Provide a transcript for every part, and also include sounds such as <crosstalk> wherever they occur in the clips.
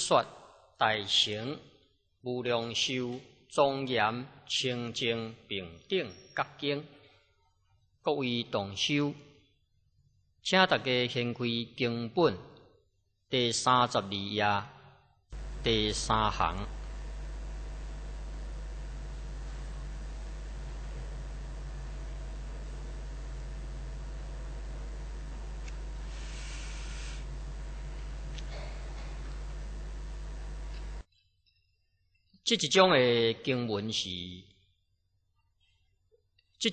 说大乘无量寿庄严清净平等觉经，各位同修，请大家先开经本第三十二页第三行。即一种诶经文是，即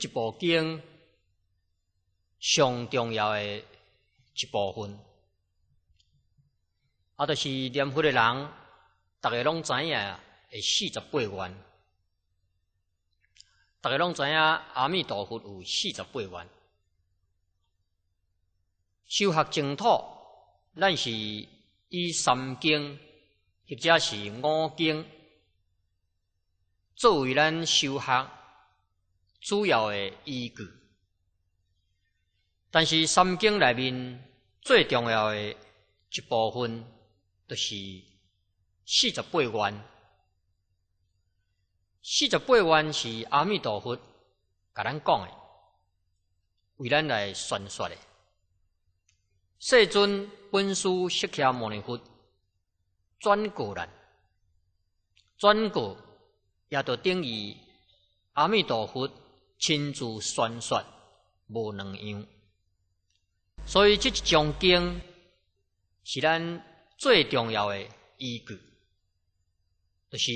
一部经上重要诶一部分，啊，就是念佛诶人，逐个拢知影诶四十八愿，逐个拢知影阿弥陀佛有四十八愿，修学净土，咱是以三经或者是五经。作为咱修学主要的依据，但是三经内面最重要的一部分，就是四十八愿。四十八愿是阿弥陀佛甲咱讲的，为咱来宣说的。世尊本师释迦牟尼佛转过来，转过。也著等于阿弥陀佛亲自宣说无两样，所以这一章经是咱最重要的依据，就是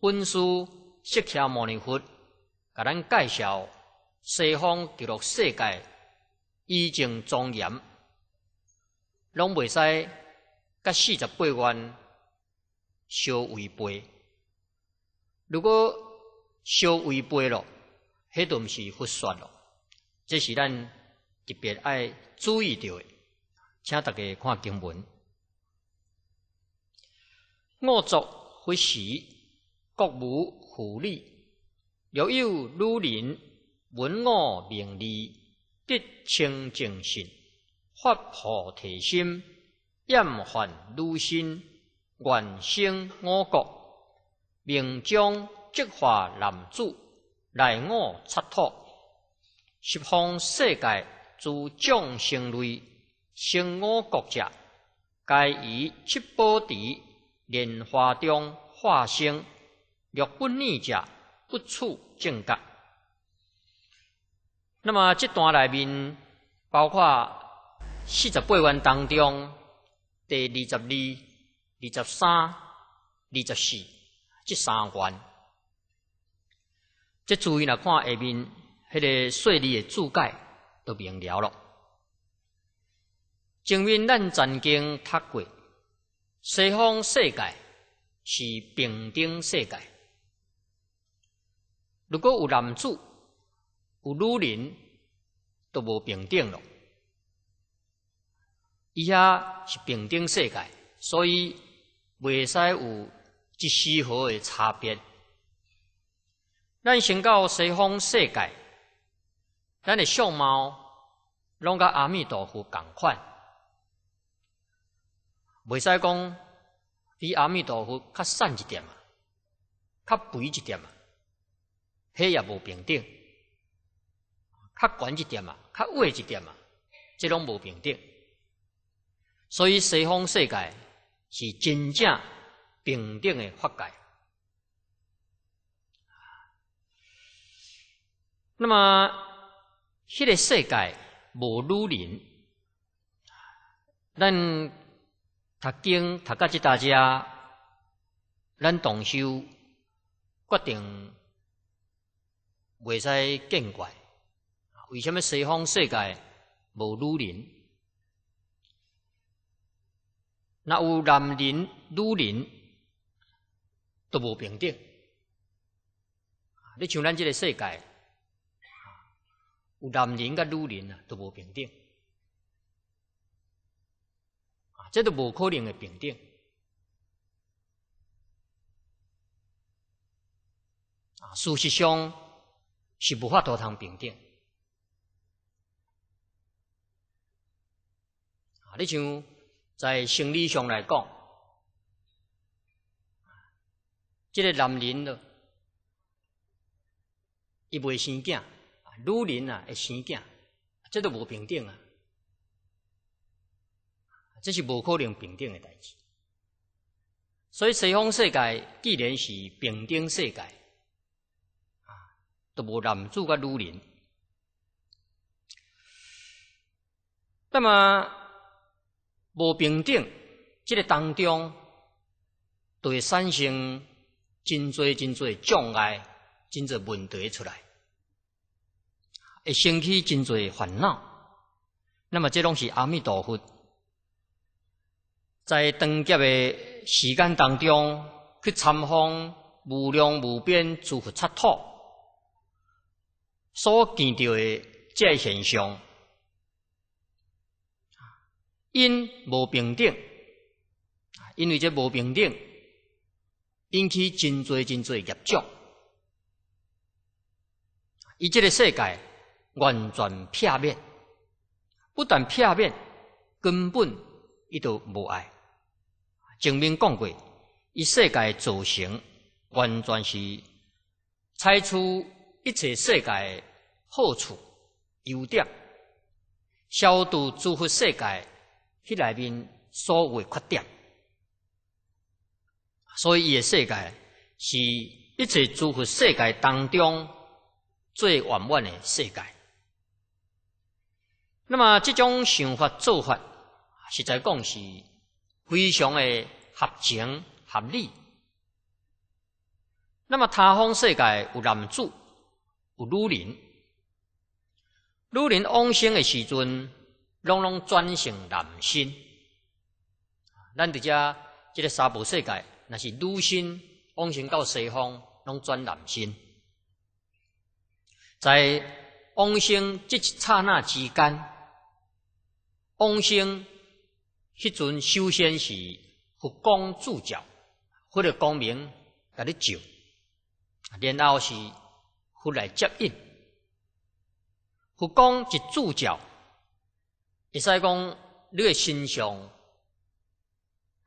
本书释迦牟尼佛甲咱介绍西方极乐世界依经庄严，拢未使甲四十八愿相违背。如果修违背了，那都是胡算咯。这是咱特别爱注意到的，请大家看经文：恶作坏时，国无福利；若有女人闻我名利，得清净信，发菩提心，厌烦女身，愿生我国。命将即化男子来我出头，十方世界诸众生类生我国家，皆以七宝池莲花中化生六不逆者，不处正觉。那么这段里面包括四十八愿当中第二十二、二十三、二十四。即三关，即注意来看下面迄个细利诶注解，都明了咯。前面咱曾经读过，西方世界是平等世界。如果有男子、有女人，都无平等咯。伊遐是平等世界，所以未使有。是丝毫诶差别。咱生到西方世界，咱的相貌拢甲阿弥陀佛同款，袂使讲比阿弥陀佛较善一点啊，较肥一点啊，迄也无平等；较悬一点啊，较矮一点啊，即拢无平等。所以西方世界是真正。平等的化解。那么，迄个世界无女人，咱读经、读即大家咱同修决定袂使见怪。为什么西方世界无女人？若有男人、女人？都无平等。你像咱即个世界，有男人甲女人啊，都无平等。啊，这都无可能嘅平等。啊，事实上是无法度通平等。啊，你像在生理上来讲。这个男人咯，伊未生囝，女人啊会生囝，这都无平等啊！这是无可能平等诶代志。所以西方世界既然是平等世界，啊，都无男主甲女人。那么无平等这个当中，对产生。真多真多障碍，真多问题出来，会升起真多烦恼。那么这拢是阿弥陀佛在当劫的时间当中去参访无量无边诸佛刹土所见着的这现象，因无平等，因为这无平等。引起真多真多业障，伊即个世界完全片面，不但片面，根本伊都无爱。前面讲过，伊世界造成完全是猜出一切世界好处优点，消除诸佛世界迄内面所有缺点。所以，伊诶世界是一切诸佛世界当中最圆满诶世界。那么，即种想法做法，实在讲是非常诶合情合理。那么，他方世界有男子，有女人。女人往生诶时阵，拢拢转成男性。咱伫遮即个娑婆世界。那是女性往生到西方，拢转男性。在往生即一刹那之间，往生迄阵首先是佛光助教，佛得光明甲你照，然后是佛来接引，佛光一助教，会使讲你诶心上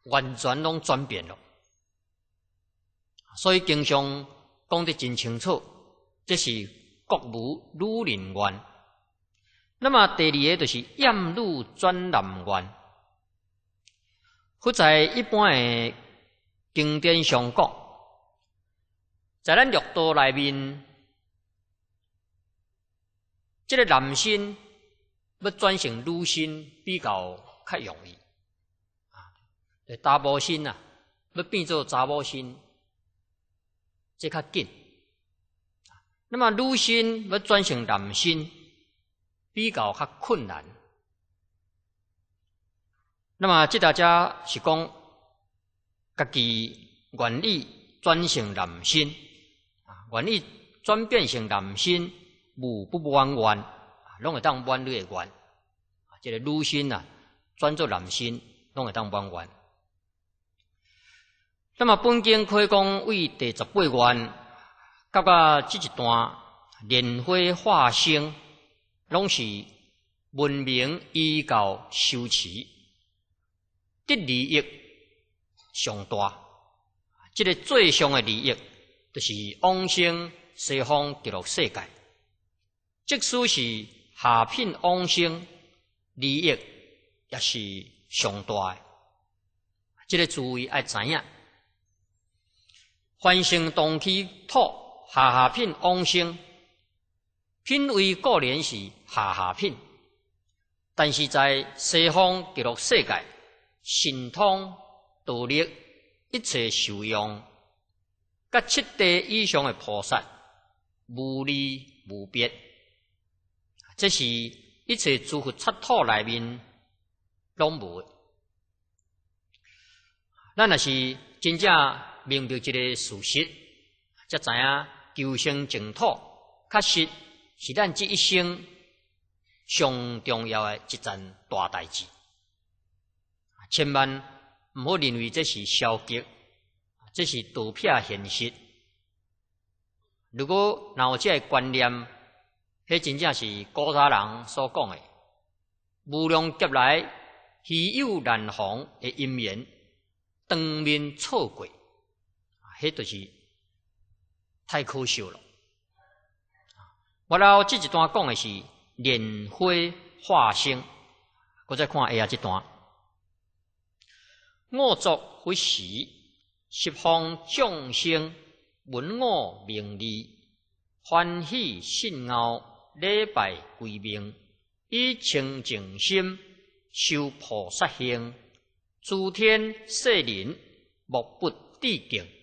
完全拢转变了。所以经常讲得真清楚，这是国母女人缘。那么第二个就是艳女转男缘。或在一般诶经典上讲，在咱六道内面，即个男身要转成女身比较较容易啊，诶，达波身啊，要变做查某身。即较紧，那么女性要转成男性比较较困难。那么即大家是讲，家己愿意转成男性，愿意转变成男性，无不弯弯，拢会当弯你个弯，即个女性啊，转做男性，拢会当弯弯。那么本经可以讲为第十八愿，甲甲这一段莲花化生，拢是文明依教修持的利益上大。这个最上的利益，就是往生西方极乐世界。即使是下品往生利益，也是上大的。这个诸位爱知样？凡生同起土，下下品往生，品位固然是下下品，但是在西方极乐世界，神通独立，一切受用，甲七地以上的菩萨无离无别，这是一切诸佛七土内面拢无咱那那是真正。明白这个事实，才知影求生净土，确实是咱这一生上重要的一件大代志。千万毋好认为这是消极，这是逃避现实。如果若有即个观念，迄真正是古早人所讲的“无量劫来，喜有难逢”的因缘，当面错过。迄著是太可笑了。我了即一段讲诶是莲花化生，我再看下即段。恶作佛时，十方众生闻我名利欢喜信奥，礼拜归命，以清净心修菩萨行，诸天世人莫不地敬。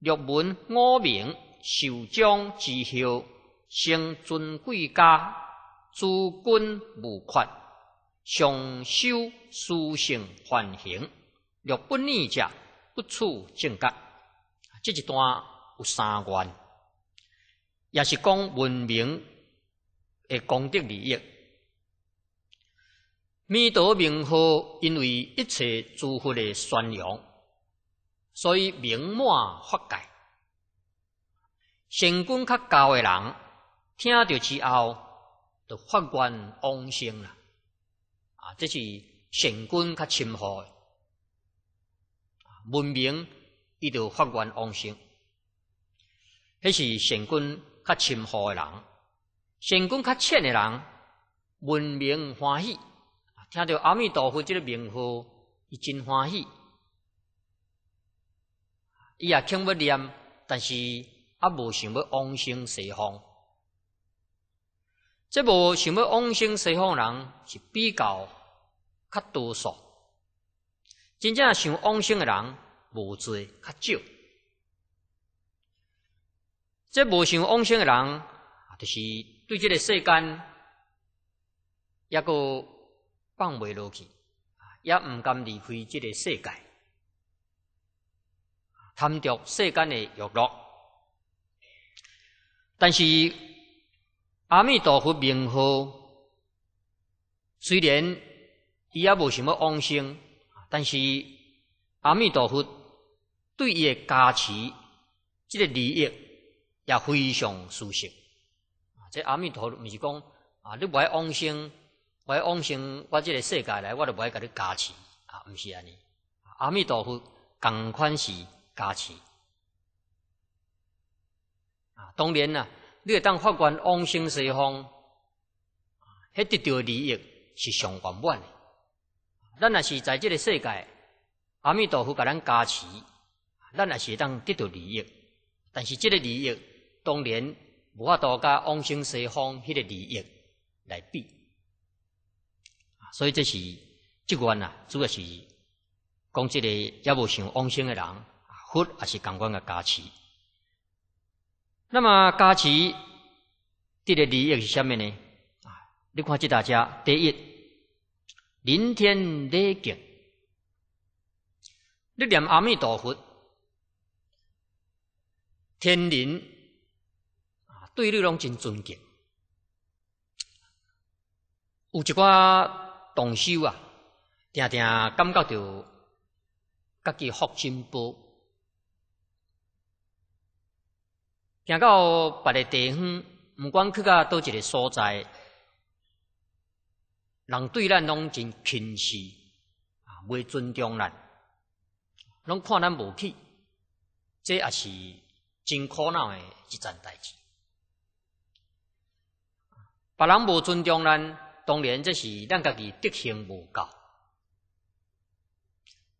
六门五名受将之后，生尊贵家，诸君无缺，常修殊胜梵行，若不逆者，不处正界。这一段有三观，也是讲文明的功德利益。弥陀名号，因为一切诸佛的宣扬。所以名满法界。成功较高诶人听到之后就发愿往生啦。啊，这是成功较深厚。文明伊就发愿往生，迄是成功较深厚诶人。成功较浅诶人，文明欢喜，听到阿弥陀佛即个名号，伊真欢喜。伊也肯要念，但是也无想要往生西方。这无想要往生西方人是比较较多数，真正想往生的人无做较少。这无想往生的人，就是对这个世间也个放未落去，也毋甘离开这个世界。贪著世间诶欲乐，但是阿弥陀佛名号，虽然伊也无想要往生，但是阿弥陀佛对伊诶加持，即个利益也非常殊胜。即阿弥陀佛毋是讲啊，你无爱往生，无爱往生，我即个世界来，我著无爱甲你加持啊，毋是安尼。阿弥陀佛，共款是。加持啊！当然啦，你会当法官，往生西方，迄得到利益是上圆满的。咱若是在即个世界，阿弥陀佛甲咱加持，咱若是当得到利益。但是即个利益，当然无法度甲往生西方迄个利益来比。所以这是，即观啊，主要是讲即个抑无想往生的人。佛也是感官的加持，那么加持第个利益是虾米呢？啊，你看这大家第一，临天礼敬，你念阿弥陀佛，天灵啊对你拢真尊敬，有一寡动修啊，常常感觉到家己福星多。行到别个地方，不管去到倒一个所在，人对咱拢真轻视，啊，未尊重咱，拢看咱无起，这也是真苦恼的一件代志。别人无尊重咱，当然这是咱家己德行无够。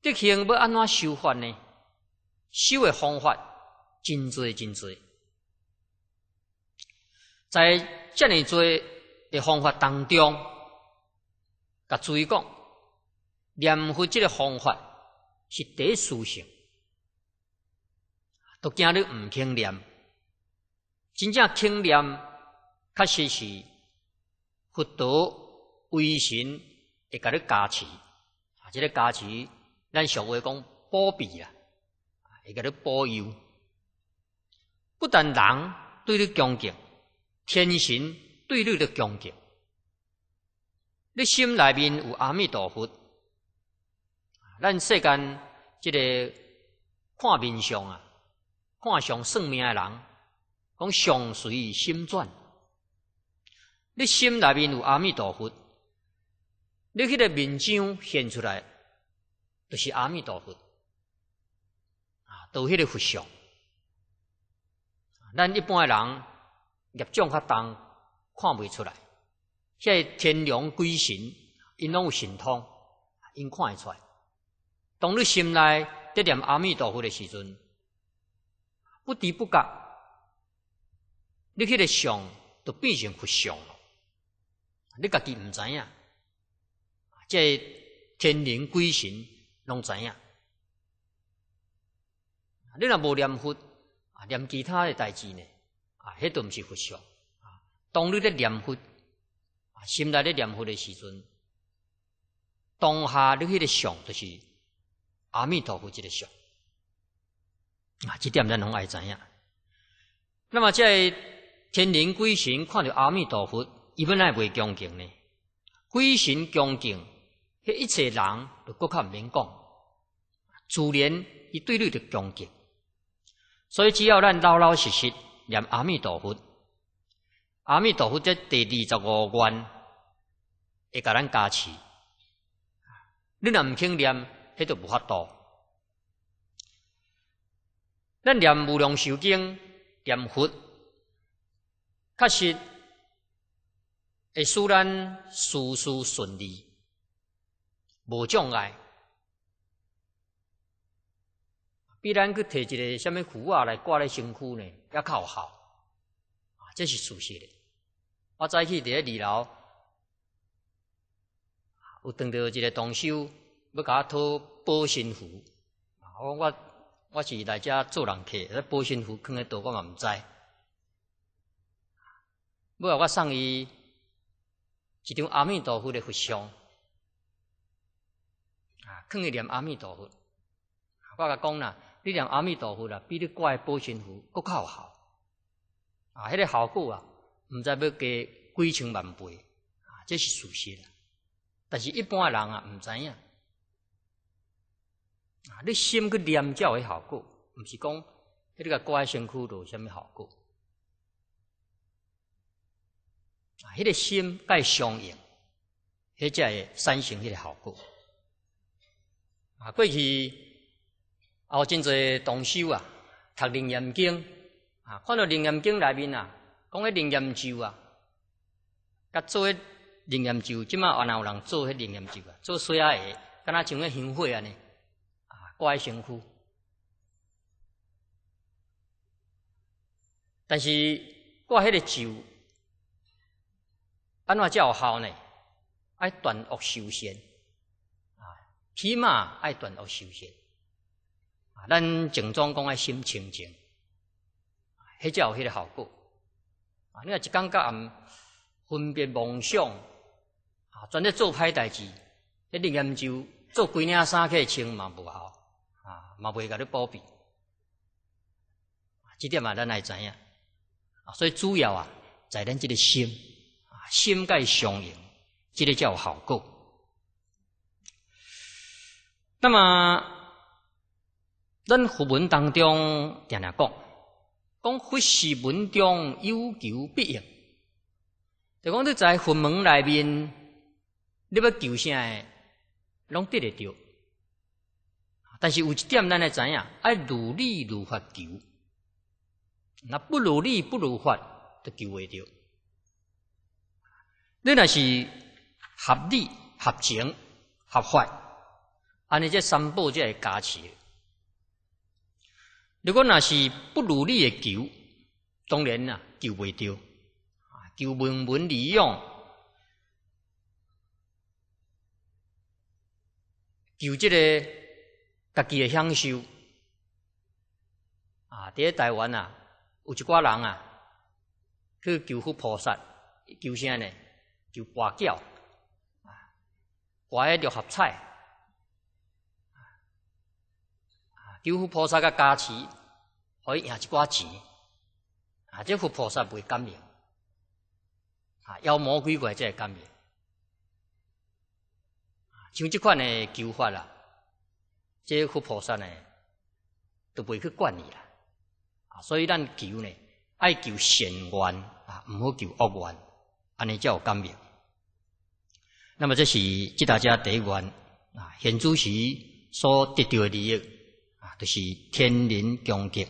德行要安怎修法呢？修诶方法真多，真多。在遮尔多的方法当中，甲注意讲，念佛即个方法是第一殊胜。都惊你毋肯念，真正肯念，确实是佛得威神会甲你加持。啊，即个加持，咱俗话讲保庇啊，会甲你保佑，不但人对你恭敬。天神对你的恭敬，你心内面有阿弥陀佛。咱世间即个看面相啊，看相算命的人，讲相随心转。你心内面有阿弥陀佛，你迄个面相现出来，著是阿弥陀佛啊，都个佛像。咱一般的人。业障较重，看未出来。在天龙鬼神，因拢有神通，因看会出来。当你心内得念阿弥陀佛的时，阵不知不觉，你迄个相都变成佛相了。你家己毋知影，在天灵鬼神拢知影。你若无念佛，念其他的代志呢？啊，迄都毋是佛像啊！当你咧念佛，啊，心内咧念佛的时阵，当下你迄个像就是阿弥陀佛即个像啊！即点咱拢爱知影。那么在天灵鬼神看着阿弥陀佛，伊本来袂恭敬呢？鬼神恭敬，迄一切人都搁毋免讲，自然伊对汝著恭敬。所以只要咱老老实实。念阿弥陀佛，阿弥陀佛，在第二十五愿会甲咱加持。你若毋肯念，迄著无法度。咱念无量寿经，念佛，确实会使咱事事顺利，无障碍。必然去摕一个什么符啊来挂咧身躯呢？抑靠好啊，这是事实的。我早起伫咧二楼，有等到一个同修要甲我讨保身符。我我我是来遮做人客，那保身符囥咧倒，我嘛毋知。后来我送伊一张阿弥陀佛的佛像啊，囥一念阿弥陀佛。我甲讲啦。你念阿弥陀佛啦，比你挂诶保心符更有效，啊！迄个效果啊，毋知要加几千万倍，啊！这是事实，但是一般人啊毋知影。啊！你心去念叫诶效果，毋是讲迄个挂诶身度有咩效果，啊！迄个心该相应，才会产善行个效果，啊过去。啊，有真侪同修啊，读《楞严经》，啊，看到《楞严经》内面啊，讲迄楞严咒》啊，甲做《迄楞严咒》，即卖还闹有人做迄《楞严咒》啊，做衰啊下，敢若像迄香火安尼，啊，挂喺身躯。但是挂迄个咒，安怎才有效呢？爱断恶修善，啊，起码爱断恶修善。咱整装讲爱心清净，迄有迄个效果。啊，你若一感觉分别妄想，啊，专在做歹代志，一定研究做几领衫去穿嘛无效，啊，嘛袂甲你保庇。即点嘛，咱来知影。啊，所以主要啊，在咱即个心，啊，心该相应，即个有效果。那么。咱佛门当中常常讲，讲佛事门中有求必应。就讲你在佛门里面，你要求啥，拢得得着。但是有一点，咱来知影，爱努力如法求，那不努力不如法，都求未着。你若是合理、合情、合法，安尼这三步就会加持。如果若是不努力诶求，当然啊，求袂到啊！求文文利用，求即个家己诶享受啊！伫诶台湾啊，有一寡人啊，去求福菩萨，求啥呢，求跋筊啊，拔一条合彩。求菩萨个加持，可以赢一寡钱。啊，这菩萨不会干命，啊，妖魔鬼怪才会甘命。像这款的求法啦，这菩萨呢都不会去管你啦。啊，所以咱求呢，爱求善缘啊，毋好求恶缘，安尼才有甘命。那么这是即大家第一关啊，现主席所得到的利益。就是天人共敬，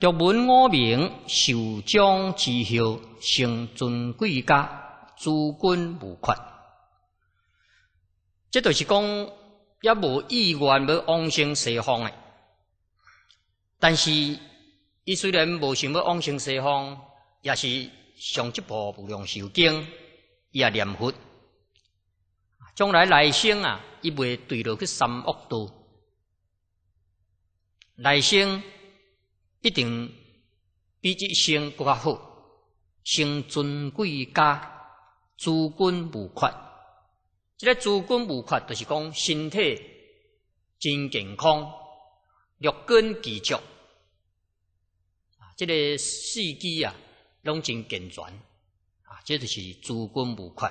读闻五名受将之后，成尊贵家，诸君无缺。这就是讲也无意愿要往生西方诶。但是，伊虽然无想要往生西方，也是上一步无用受经，也念佛，将来来生啊，伊袂对落去三恶道。来生一定比这一生更较好，生尊贵家，诸君无缺。这个诸君无缺，就是讲身体真健康，六根具足。啊，个四肢啊，拢真健全。啊，这就是诸君无缺，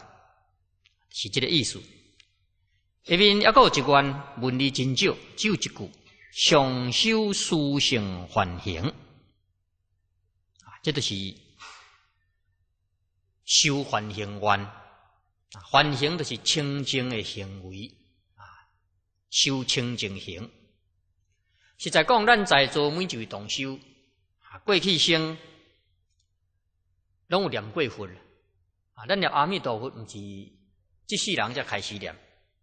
是即个意思。下面又有一句文，文字真少，只有一句。上修书性凡行啊，这都是修凡行缘啊。行就是清净的行为啊，修清净行。实在讲，咱在做每一位动修啊，过去生拢有念过分啊。咱念阿弥陀佛，毋是即世人才开始念，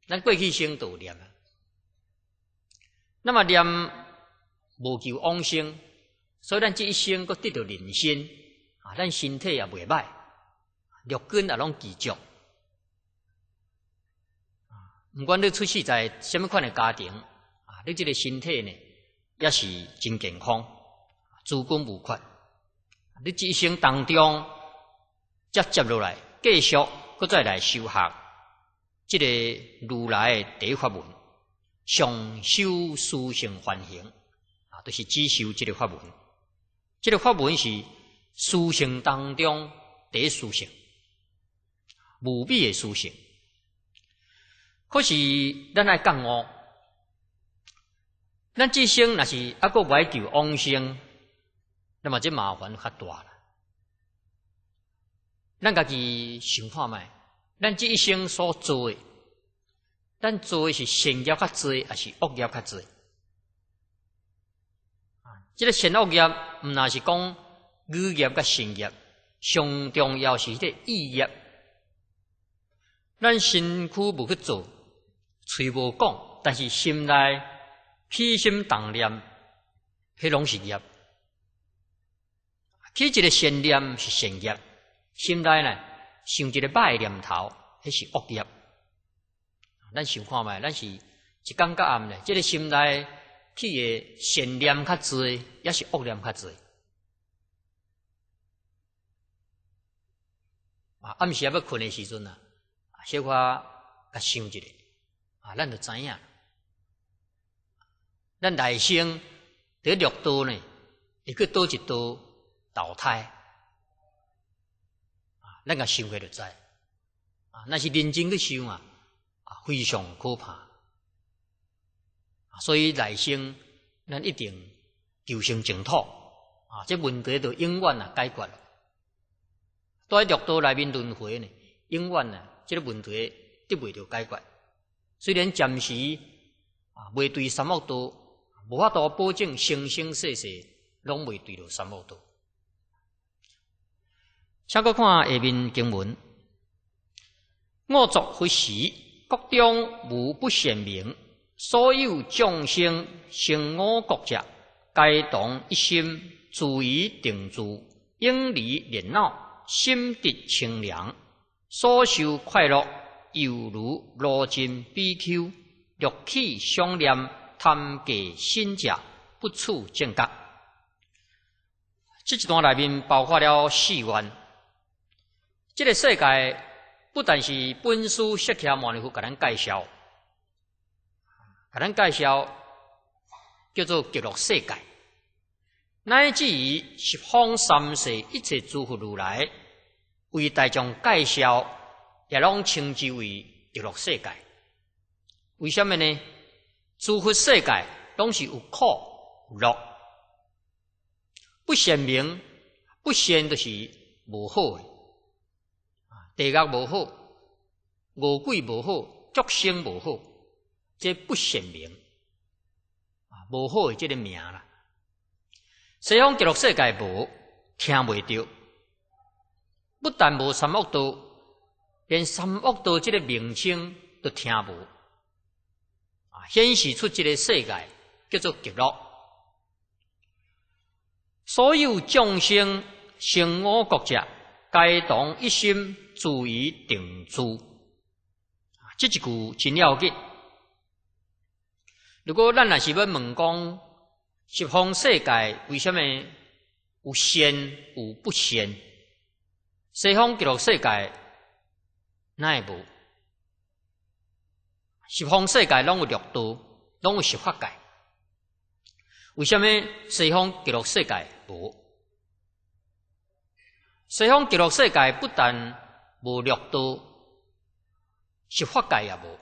咱过去生都念啊。那么念无求往生，所以咱这一生佫得到人心啊，咱身体也袂歹，六根也拢具足。毋管你出世在甚物款的家庭，啊，你即个身体呢，也是真健康，诸根无缺。你这一生当中，接接落来继续佫再来修学，这个如来的第一法门。上修书行凡行啊，都是只修即个法门。这个法门是书行当中第一书行，无比的书行。可是咱来讲哦，咱这生若是阿个外求往生，那么这麻烦较大了。咱家己想看卖，咱这一生所做诶。咱做的是善业较做，还是恶业较做？啊，这个善恶业毋那是讲，恶业甲善业，上重要是迄个意业。咱身躯无去做，嘴无讲，但是心内起心动念，迄拢是业。起一个善念是善业，心内呢想一个歹念头，迄是恶业。咱想看觅，咱是一感觉暗咧，即个心内起诶善念较侪，抑是恶念较侪。啊，暗时要困诶时阵啊，小可甲想一下，啊，咱就知影。咱内心伫越多呢，一个多就多淘汰。啊，咱甲想起了知。啊，那是认真去想啊。非常可怕，所以来生咱一定求生净土啊！这问题就永远啊解决。在六道内面轮回呢，永远啊这个问题得未到解决。虽然暂时啊未对三恶道，无法度保证生生世世拢未对到三恶道。请个看下面经文：恶作非时。国中无不显明，所有众生生我国家，皆同一心，足以定住，应离热闹，心地清凉，所受快乐，犹如罗金比丘，六气相念，贪给心者，不处正觉。这一段里面包括了四愿，这个世界。不但是本书十条摩尼佛给咱介绍，给咱介绍叫做极乐世界，乃至于十方三世一切诸佛如来为大众介绍，也拢称之为极乐世界。为什么呢？诸佛世界拢是有苦乐，不显明，不显就是无好。地狱无好，无鬼无好，众生无好，这不显名。无好的这个名啦，西方极乐世界无听未到，不但无三恶道，连三恶道这个名称都听无。啊，显示出这个世界叫做极乐。所有众生，生我国家，皆同一心。注意定住，这一句真要紧。如果咱若是要问讲西方世界为什么有仙有不仙，西方极乐世界那一无？西方世界拢有六度，拢有十法界。为什么西方极乐世界无？西方极乐世界不但无量度是法界也无，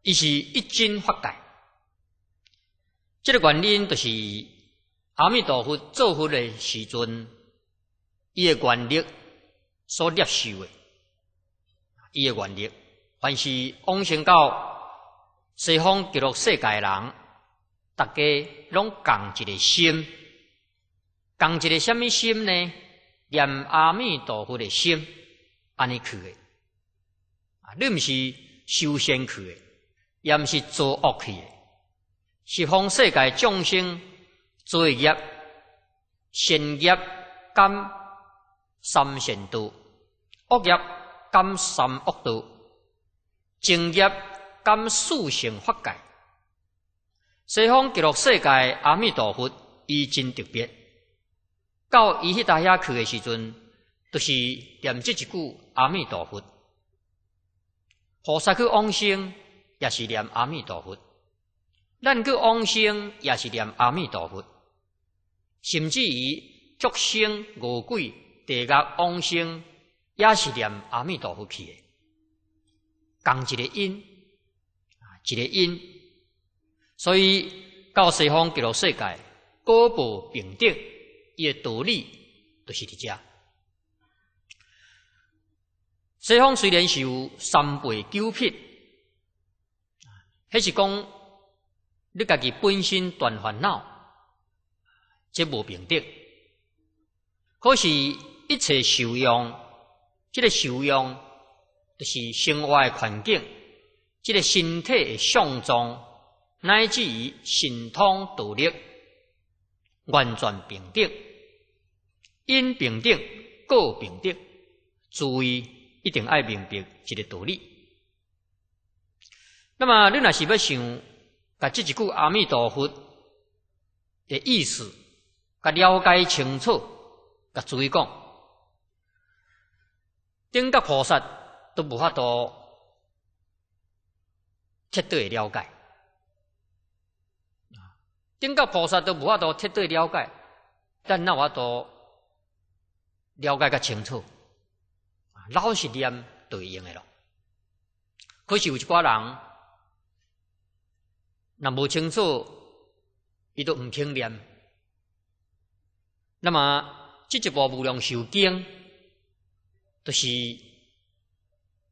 伊是一真发盖。这个原因就是阿弥陀佛做佛的时阵，伊的原力所猎受的，伊的原力，凡是往生到西方极乐世界的人，大家拢共一个心，共一个什么心呢？念阿弥陀佛的心，安尼去的，啊，你毋是修仙去的，也毋是做恶去的，西方世界众生罪业善业感三善道，恶业感三恶道，正业感四成法界，西方极乐世界阿弥陀佛，伊真特别。到伊迄搭遐去诶时，阵著是念即一句阿弥陀佛。菩萨去往生，也是念阿弥陀佛；，咱去往生，也是念阿弥陀佛。甚至于畜生恶鬼、地狱往生，也是念阿弥陀佛去的。共一个因，一个因，所以到西方极乐世界，高部平等。个道理著是伫家。西方虽然是有三不九品，迄是讲你家己本身断烦恼，即无平等。可是，一切受用，这个受用就是生活环境，这个身体诶相状，乃至于神通独立，完全平等。因丙等，过丙等，注意一定爱明白一个道理。那么，你若是要想把这一句阿弥陀佛的意思给了解清楚，给注意讲，顶到菩萨都无法度彻底了解。顶到菩萨都无法度彻底了解，但那我都。了解较清楚，老实念对应诶咯。可是有一寡人，若无清楚，伊都毋肯念。那么即一部无量寿经，就是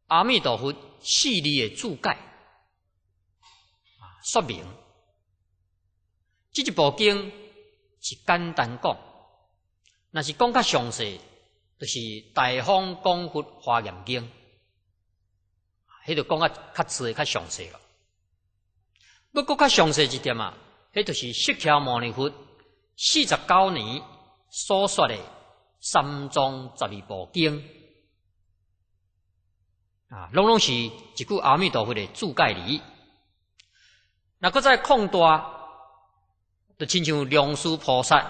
阿弥陀佛系列的注解说明。即一部经是简单讲，若是讲较详细。就是《大方广佛华严经》，迄著讲啊较细、较详细咯。不过较详细一点啊，迄就是释迦牟尼佛四十九年所说的三藏十二部经啊，拢拢是一句阿弥陀佛的注解礼。那搁再扩大，就亲像梁叔菩萨，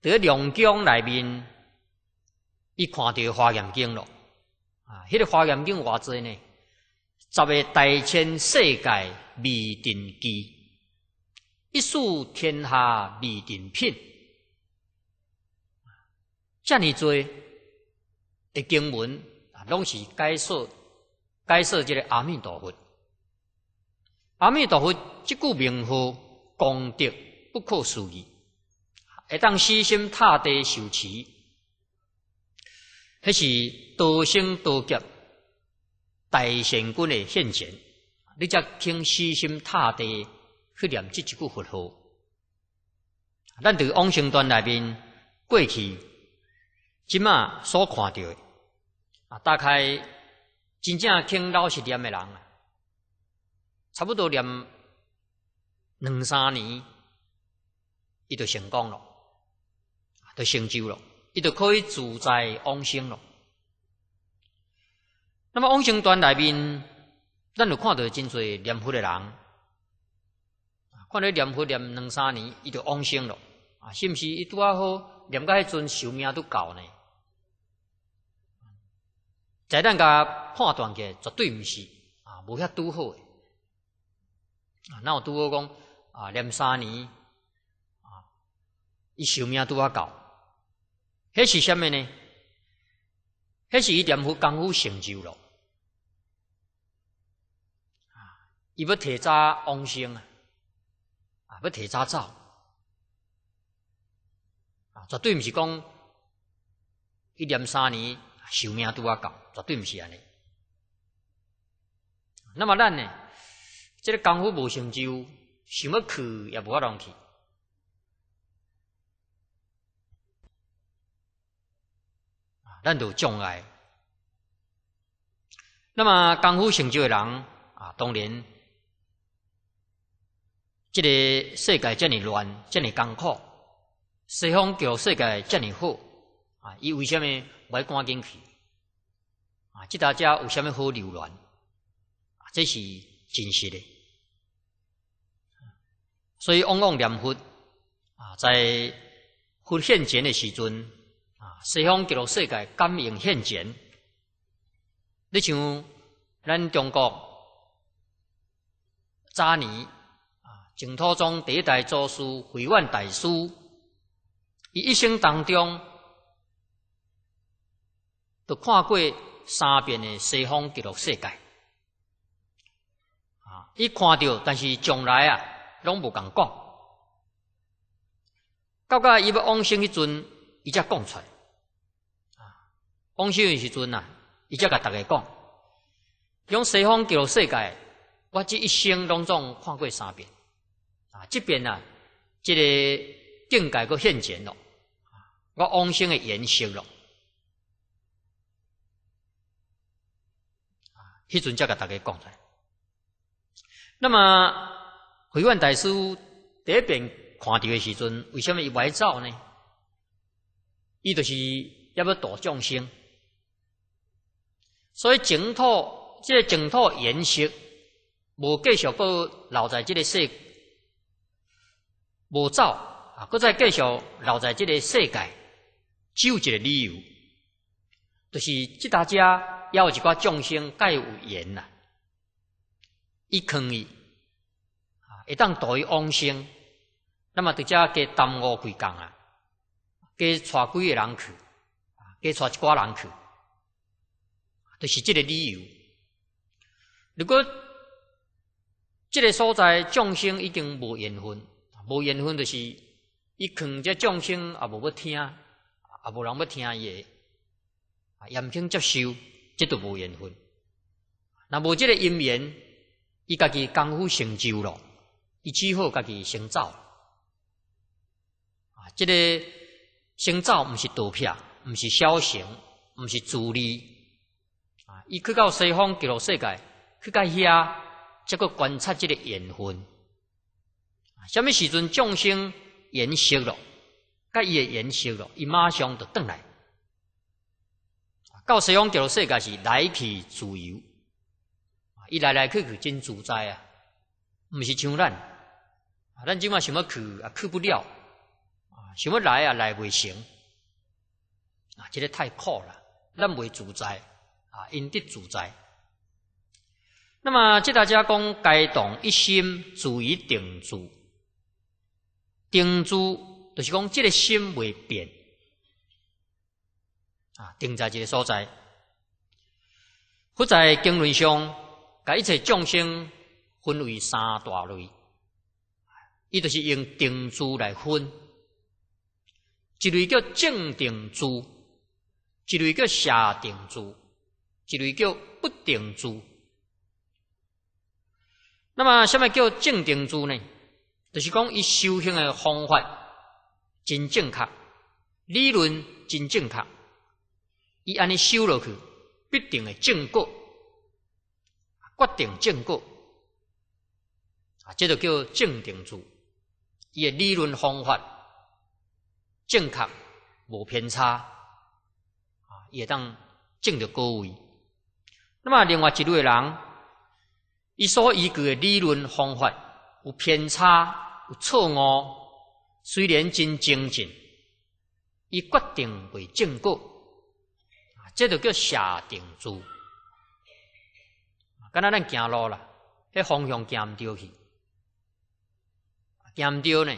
在龙宫内面。伊看到《华严经》咯，啊，迄个《华严经》偌济呢？十个大千世界未定聚，一数天下未定品，遮尔济，的经文啊，拢是解说解说即个阿弥陀佛。阿弥陀佛，即句名号功德不可思议，会当死心塌地受持。那是多生多劫大神君的现前，你才肯死心塌地去念这一句佛号。咱伫往生段内面过去，即嘛所看到的啊，大概真正听老实念的人啊，差不多念两三年，伊都成功咯，都成就咯。就可以住在往生了。那么往生端内面，咱就看到真侪念佛的人，看到念佛念两三年，伊就往生了啊！是毋是伊拄啊好，念到迄阵寿命都够呢？在咱家判断嘅绝对毋是啊，无遐拄好啊。那我拄好讲啊，念三年啊，伊寿命拄啊够。迄是什么呢？迄是一点福功夫成就咯。啊，要提早往生啊，啊，要铁早走啊，绝对毋是讲一点三年寿命拄啊到，绝对毋是安尼。那么，咱呢，这个功夫无成就，想要去也无法通去。咱有障碍。那么功夫成就的人啊，当然，这个世界这么乱，这么艰苦，西方叫世界这么好啊，伊为什么袂赶紧去？啊，即大家有甚么好留恋？啊，这是真实的。所以往往念佛啊，在佛现前的时阵，西方极乐世界感应现前，你像咱中国早年啊净土宗第一代祖师慧远大师，伊一生当中都看过三遍的西方极乐世界啊，伊看到，但是从来啊拢无敢讲，到甲伊要往生迄阵，伊才讲出来。往生的时阵伊才甲大家讲，用西方极乐世界，我这一生当中看过三遍，啊，这边呐，这个境界个现前咯，我往生的延续咯，迄阵才甲大家讲出来。那么回愿大师第一遍看到的时阵，为什么伊歪走呢？伊就是要要度众生。所以净土，这净土延续，无继续搁留在这个世，无走啊，搁再继续留在这个世界，就一个理由，就是这大家有一寡众生皆有缘啊，一劝伊，啊，一旦堕于往生，那么大家给耽误几天啊，给几个人去，啊，给娶一寡人去。就是即个理由。如果即个所在众生已经无缘分，无缘分就是，伊劝这众生也无要听，也无人要听诶啊，严听接受，这都无缘分。那无即个因缘，伊家己功夫成就咯，伊只好家己成走。啊，这个成走毋是图片，毋是消行，毋是助理。伊去到西方极乐世界，去到遐，则阁观察即个缘分。虾米时阵众生缘熟了，甲伊诶缘熟了，伊马上就倒来。到西方极乐世界是来去自由，伊来来去去真自在啊！毋是像咱，咱即嘛想要去啊，去不了；啊想要来啊，来未成，啊，这个太苦了，咱未自在。啊！因地主宅，那么这大家讲，该动一心，注意定住，定住就是讲这个心未变，啊，定在这个所在。佛在经论上，甲一切众生分为三大类，伊就是用定住来分，一类叫正定住，一类叫下定住。一类叫不定住。那么什么叫正定住呢？就是讲，伊修行的方法真正确，理论真正确，伊安尼修落去，必定会正果，决定正果。啊，这就叫正定住，伊的理论方法正确，无偏差，啊，也当正着高位。那么另外一类人，伊所依据的理论方法有偏差、有错误，虽然真精进，伊决定为正据，啊，这就叫下定注。刚若咱行路啦，迄方向行毋掉去，行毋掉呢？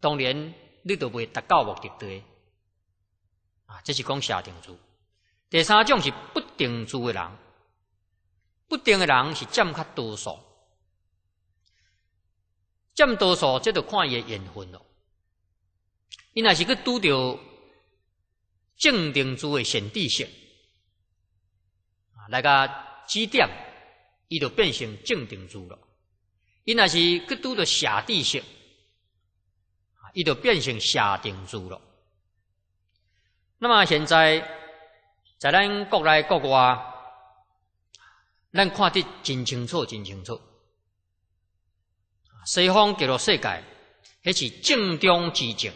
当然你都不达到目的地。啊，这是讲下定注。第三种是不定住的人，不定的人是占较多数，占多数，这得看伊的缘分咯。伊若是去拄着正定住的显地性，啊，那个指点，伊就变成正定住了。伊若是去拄着下地性，啊，伊就变成下定住了。那么现在。在咱国内国外，咱看得真清楚，真清楚。西方极乐世界，迄是正中之正，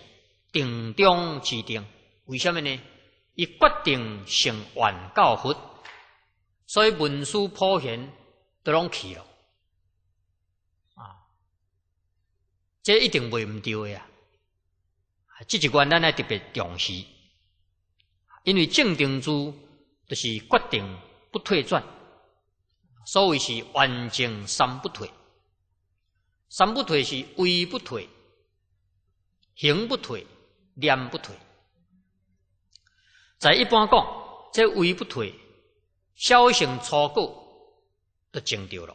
定中之定。为什么呢？伊决定成原教佛，所以文殊普贤都拢去了。啊，这一定袂唔诶啊，即一关咱来特别重视。因为正定珠就是决定不退转，所谓是万整三不退，三不退是微不退、行不退、念不退。在一般讲，这微不退、小行初果都证掉了；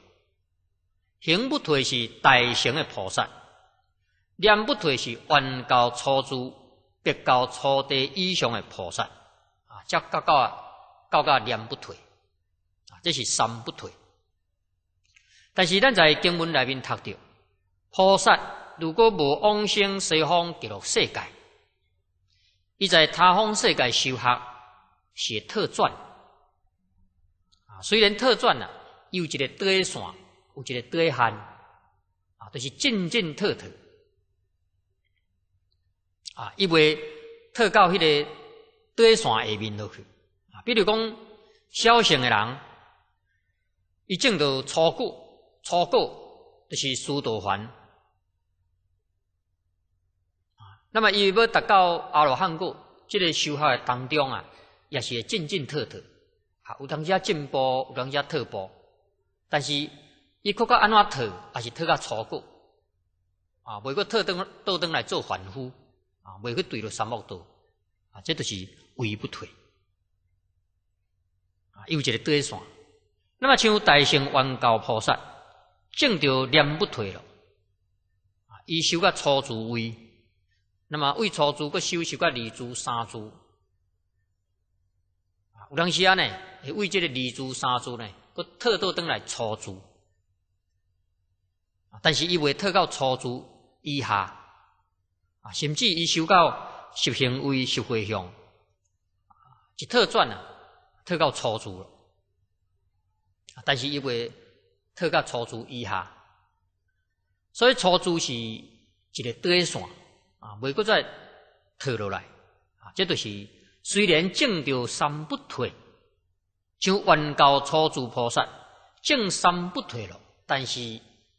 行不退是大行的菩萨，念不退是万教初诸，别教初地以上的菩萨。叫较较较较念不退，啊，这是三不退。但是，咱在经文内面读到，菩萨如果无往生西方极乐世界，伊在他方世界修学写特转，啊，虽然特啊，伊有一个短线，有一个短线，啊，都是进进退退，啊，因为特到迄个。对山下面落去，啊，比如讲修行的人，一定着初果，初果就是须多环啊，那么伊要达到阿罗汉果，即个修学当中啊，也是会进进退退，啊，有当时啊进步，有当时啊退步，但是伊确确安怎退，也是退到初果，啊，未去退登，退登来做凡夫，啊，未去对着三恶道，啊，这都是。位不退，啊，又一个对线。那么像大乘王道、菩萨，正着念不退了，啊，伊修个初住位。那么为初住，佮修修个二住、三住。有当时啊呢，为即个二住、三住呢，佮退倒登来初住。啊，但是伊未退到初住以下，啊，甚至伊修到十行为十回向。一退转啊，退到初资了，但是因为退到初资以下，所以初资是一个底线啊，每个再退落来啊，这就是虽然净着三不退，像完到初资菩萨净三不退了，但是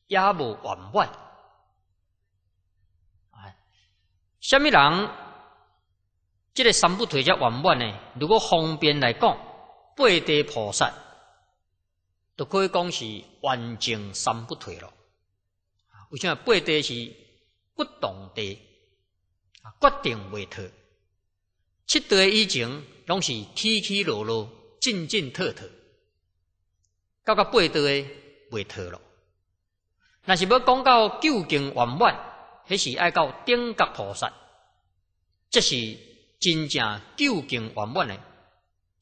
也无圆满啊，虾米人？这个三不退则圆满呢。如果方便来讲，八地菩萨都可以讲是完整三不退了。为什么八地是不懂得决定未退？七地以前拢是起起落落、进进退退，到个八地未退了。若是要讲到究竟圆满，迄是要到顶果菩萨，这是。真正究竟圆满的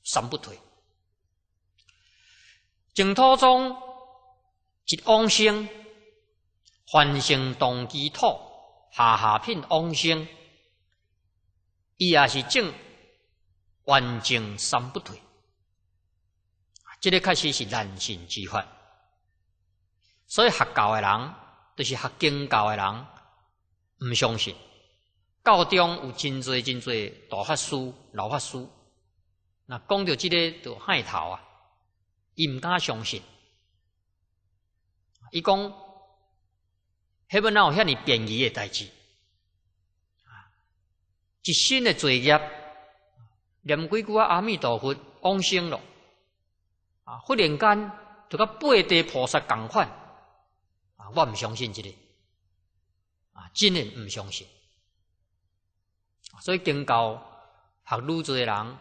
三不退，净土中一往生，凡圣同机土下下品往生，伊也是正完整三不退。这个确实是难信之法，所以学教的人都是学经教的人，毋相信。教中有真侪真侪大法师、老法师，那讲到即个就害头啊！伊毋敢相信，伊讲，迄要那有遐尼便宜诶代志，一身诶罪业，念几句阿弥陀佛，往生咯。啊，忽然间就甲八地菩萨共法，啊，我毋相信这个，啊，真诶毋相信。所以，宗教学愈教的人，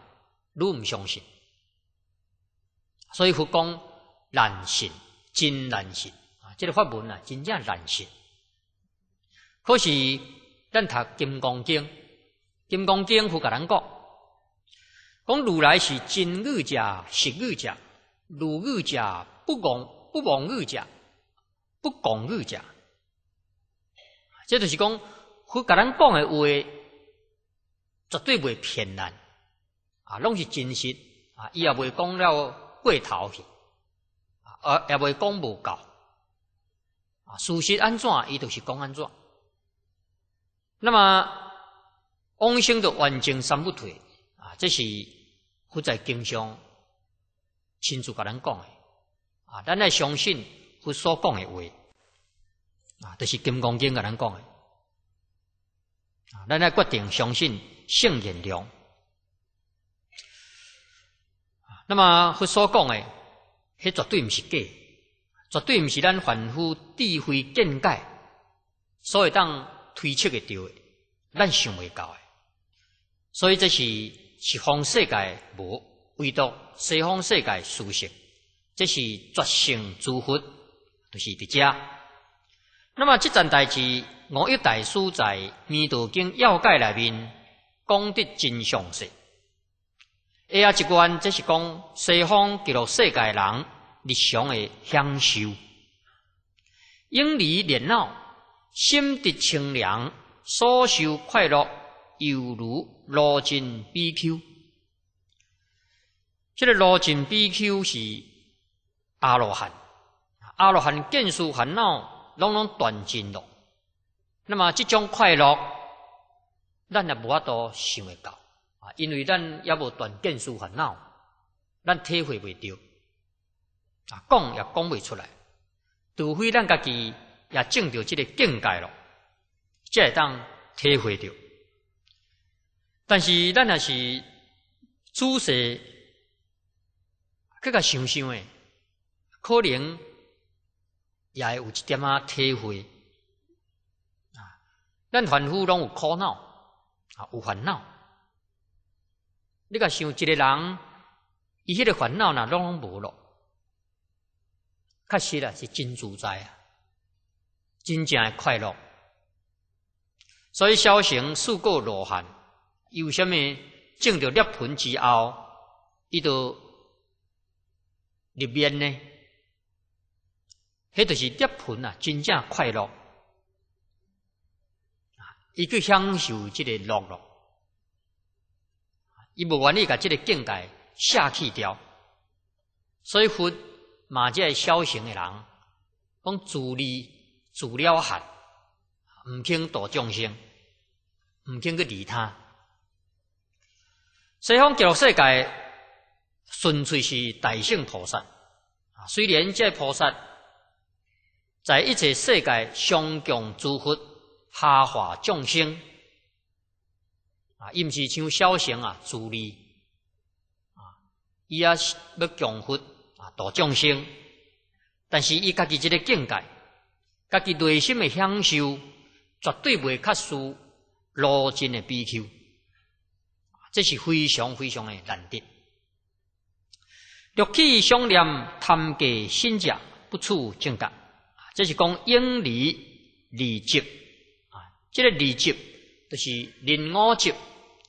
愈毋相信。所以，佛讲难信，真难信啊！这个法门啊，真正难信。可是，咱读《金刚经》，《金刚经》佛甲咱讲。讲如来是真如者、是如者、如如者、不妄不讲如假，不讲如者，这就是讲佛甲咱讲的话。绝对袂骗人啊，拢是真实，啊，伊也袂讲了过头去，啊，也袂讲无够，啊，事实安怎，伊著是讲安怎。那么，往生的完成三不退，啊，这是佛在经上亲自甲咱讲的，啊，咱来相信佛所讲的话，啊，著是金刚经甲咱讲的，啊，咱来决定相信。性忍量，那么佛所讲的，迄绝对毋是假，绝对毋是咱凡夫智慧境界，所以当推测的对，咱想袂到的。所以这是西方世界无，唯独西方世界殊胜，这是绝性诸佛，就是伫遮。那么这件代志，我一代书在弥陀经要解内面。讲德真相是，啊，一关则是讲西方记录世界人日常的享受，因离热闹，心地清凉，所受快乐犹如罗晋 BQ。这个罗晋 BQ 是阿罗汉，阿罗汉见素烦恼，拢拢断尽了。那么这种快乐。咱也无法度想会到，啊，因为咱也无断见思烦恼，咱体会袂到，啊，讲也讲袂出来，除非咱家己也证到即个境界咯，才会当体会着。但是咱也是仔细去甲想想诶，可能也会有一点仔体会。啊，咱凡夫拢有苦恼。啊，有烦恼，你甲想一个人，伊迄个烦恼呐，拢无咯。确实啊，是真自在啊，真正诶快乐。所以修行，四过罗汉，有啥物？证着涅槃之后，伊都入面呢，迄著是涅槃啊，真正快乐。伊去享受即个乐乐，伊无愿意甲即个境界下去掉，所以佛即个修行的人，讲自利自了汉，毋肯度众生，毋肯去理他。西方极乐世界纯粹是大圣菩萨，虽然即个菩萨在一切世界相共诸佛。下化众生啊，伊毋是像小乘啊，助利啊，伊也是要降伏啊，度众生。但是伊家己即个境界，家己内心的享受，绝对袂较输罗真的比 q 这是非常非常的难得。六气相念，贪戒心者不处境界这是讲因离离极。这个二集，就是念五集、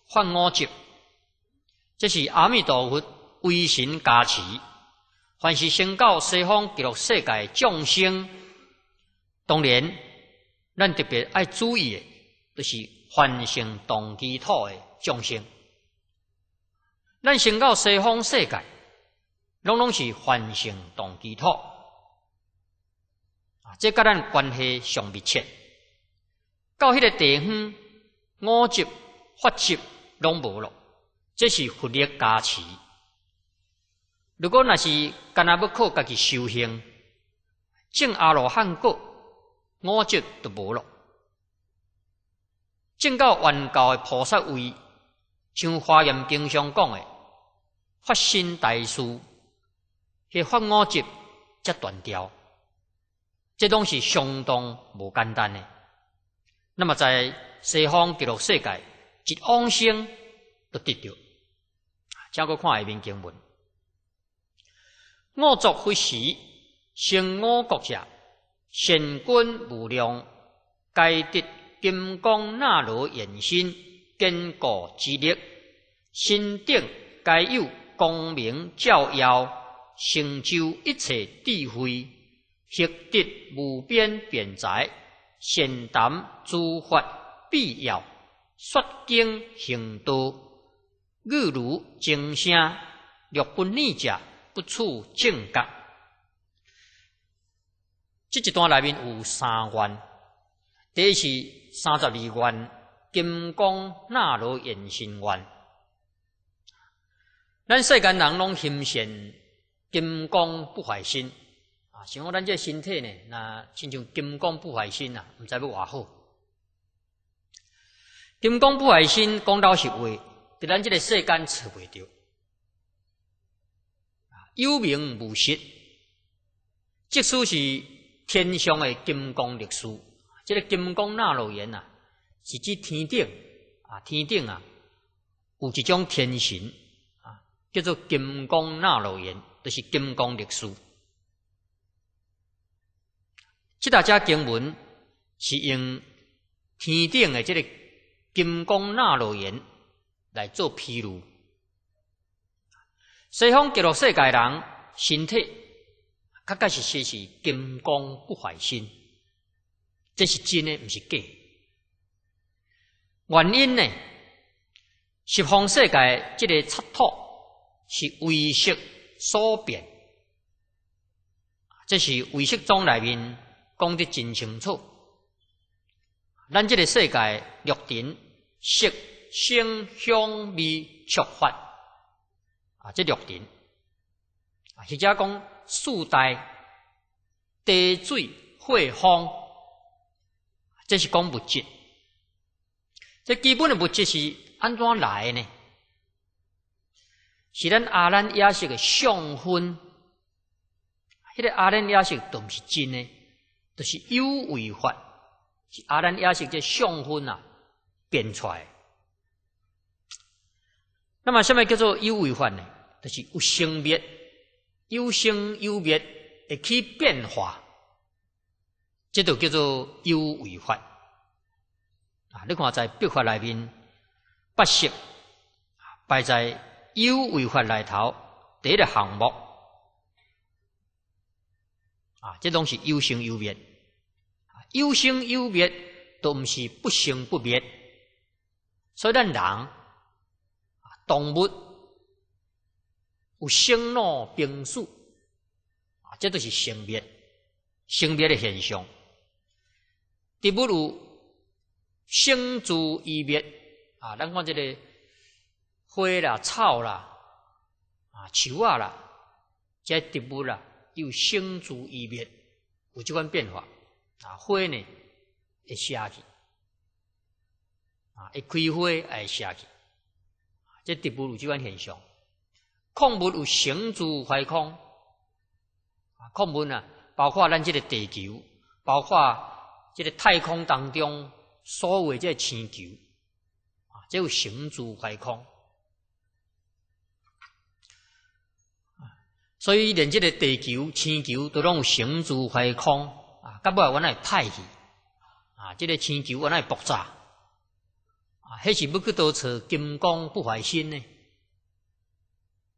换五集，这是阿弥陀佛威神加持。凡是升到西方极乐世界众生，当然，咱特别爱注意的，就是凡圣同基土的众生。咱升到西方世界，拢拢是凡圣同基土，啊，这跟咱关系上密切。到迄个地方，五级、法级拢无咯，这是佛力加持。如果若是干阿要靠家己修行，正阿罗汉果，五级都无咯。正到原教的菩萨位，像华严经上讲的，发心大事去发五级，则断掉，这拢是相当无简单诶。那么在西方极乐世界，一往生都得着。请过看下面经文：我作佛时，成佛国者，善根无量，皆得金刚那罗延身坚固之力，心定皆有光明照耀，成就一切智慧，获得无边辩才。善谈诸法必要，率经行道，语如精声，若不念者，不处境界。这一段内面有三愿，第一是三十二愿金刚那罗延心愿。咱世间人拢心善，金刚不坏心。啊，想讲咱这身体呢，那亲像金刚不坏身呐，毋知要偌好。金刚不坏身讲到实话，伫咱即个世间找袂到。啊，又名无实，即使是天上的金刚历书。这个金刚纳罗岩啊，是指天顶啊，天顶啊，有一种天神啊，叫做金刚纳罗岩，就是金刚历书。即大家经文是用天顶的即个金刚纳罗言来做披露。西方极乐世界人身体，确确实实是金刚不坏身，这是真的，毋是假。原因呢，西方世界即个尘土是为色所变，这是为色中内面。讲得真清楚，咱即个世界六尘色声香味触法啊，即六尘啊，或者讲四大地水火风，这是讲物质。这基本的物质是安怎来呢？是咱阿兰亚是个相分，迄个阿兰亚识都是真诶。就是有为法，是阿咱也是这相分啊变出来。那么什么叫做有为法呢？就是有生灭，有生有灭，会去变化，这都叫做有为法。啊，你看在笔法里面，八识摆在有为法里头，第一个项目。啊，这东西有生有灭。有生有灭，都毋是不生不灭。所以，咱人、动物有生老病死，啊，这都是生灭、生灭的现象。不如生住异灭，啊，咱看这个花啦、草啦、啊、树啊啦，这植物啦有生住异灭，有即款变化。啊，火呢，会下去；啊，一开花也下去。这第不有这款现象。矿物有形主怀空，啊，矿物呢，包括咱这个地球，包括这个太空当中所有这个星球，啊，有形主怀空。所以连这个地球、星球都拢有形主怀空。甲末我那会派去，啊，这个星球我那会爆炸，啊，迄是要去到找金刚不坏身呢，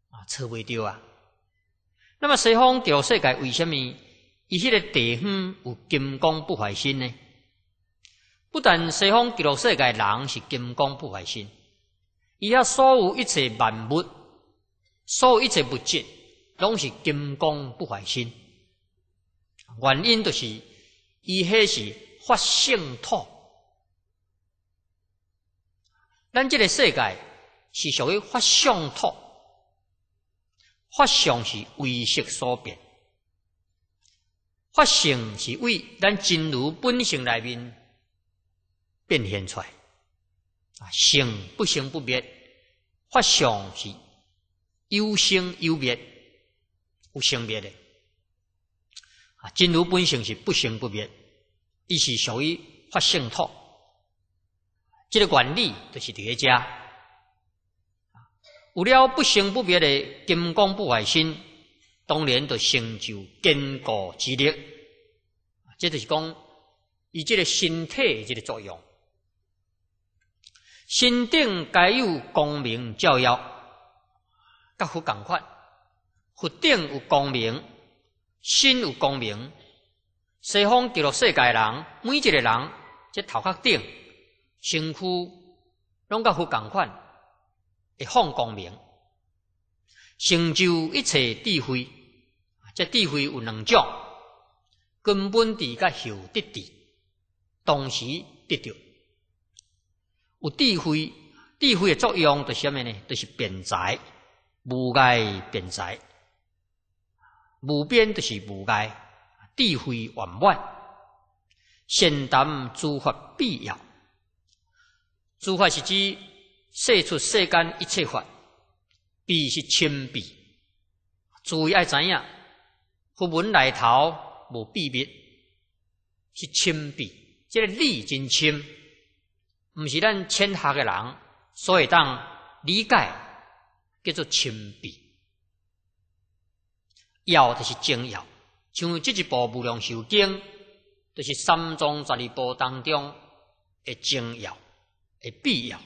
啊，找未着啊。那么西方极乐世界为什么伊迄个地方有金刚不坏身呢？不但西方极乐世界人是金刚不坏身，伊遐所有一切万物，所有一切物质，拢是金刚不坏身。原因就是。伊迄是法性土，咱即个世界是属于法性土，法性是唯识所变，法性是为咱真如本性内面变现出来。啊，性不生不灭，法性是有生有灭，有性灭的。啊，真如本性是不生不灭。伊是属于发性土，这个原理就是叠加。有了不生不灭的金刚不坏心，当然就成就坚固之力。这就是讲以这个身体这个作用，心顶该有光明照耀，甲佛共款，佛顶有光明，心有光明。西方极乐世界人，每一个人，即头壳顶、身躯，拢甲佛共款，一放光明，成就一切智慧。即智慧有两种，根本地甲后得地同时得着。有智慧，智慧的作用，就虾米呢？就是变才，无碍变才，无边就是无碍。智慧圆满，善谈诸法必要。诸法是指说出世间一切法，必是亲笔。注意爱知影，佛门内头无秘密，是亲笔。这个理真亲，毋是咱浅学嘅人，所以当理解叫做亲笔。要的是精要。像即一部《无量寿经》，就是三宗十二部当中的精要、的必要。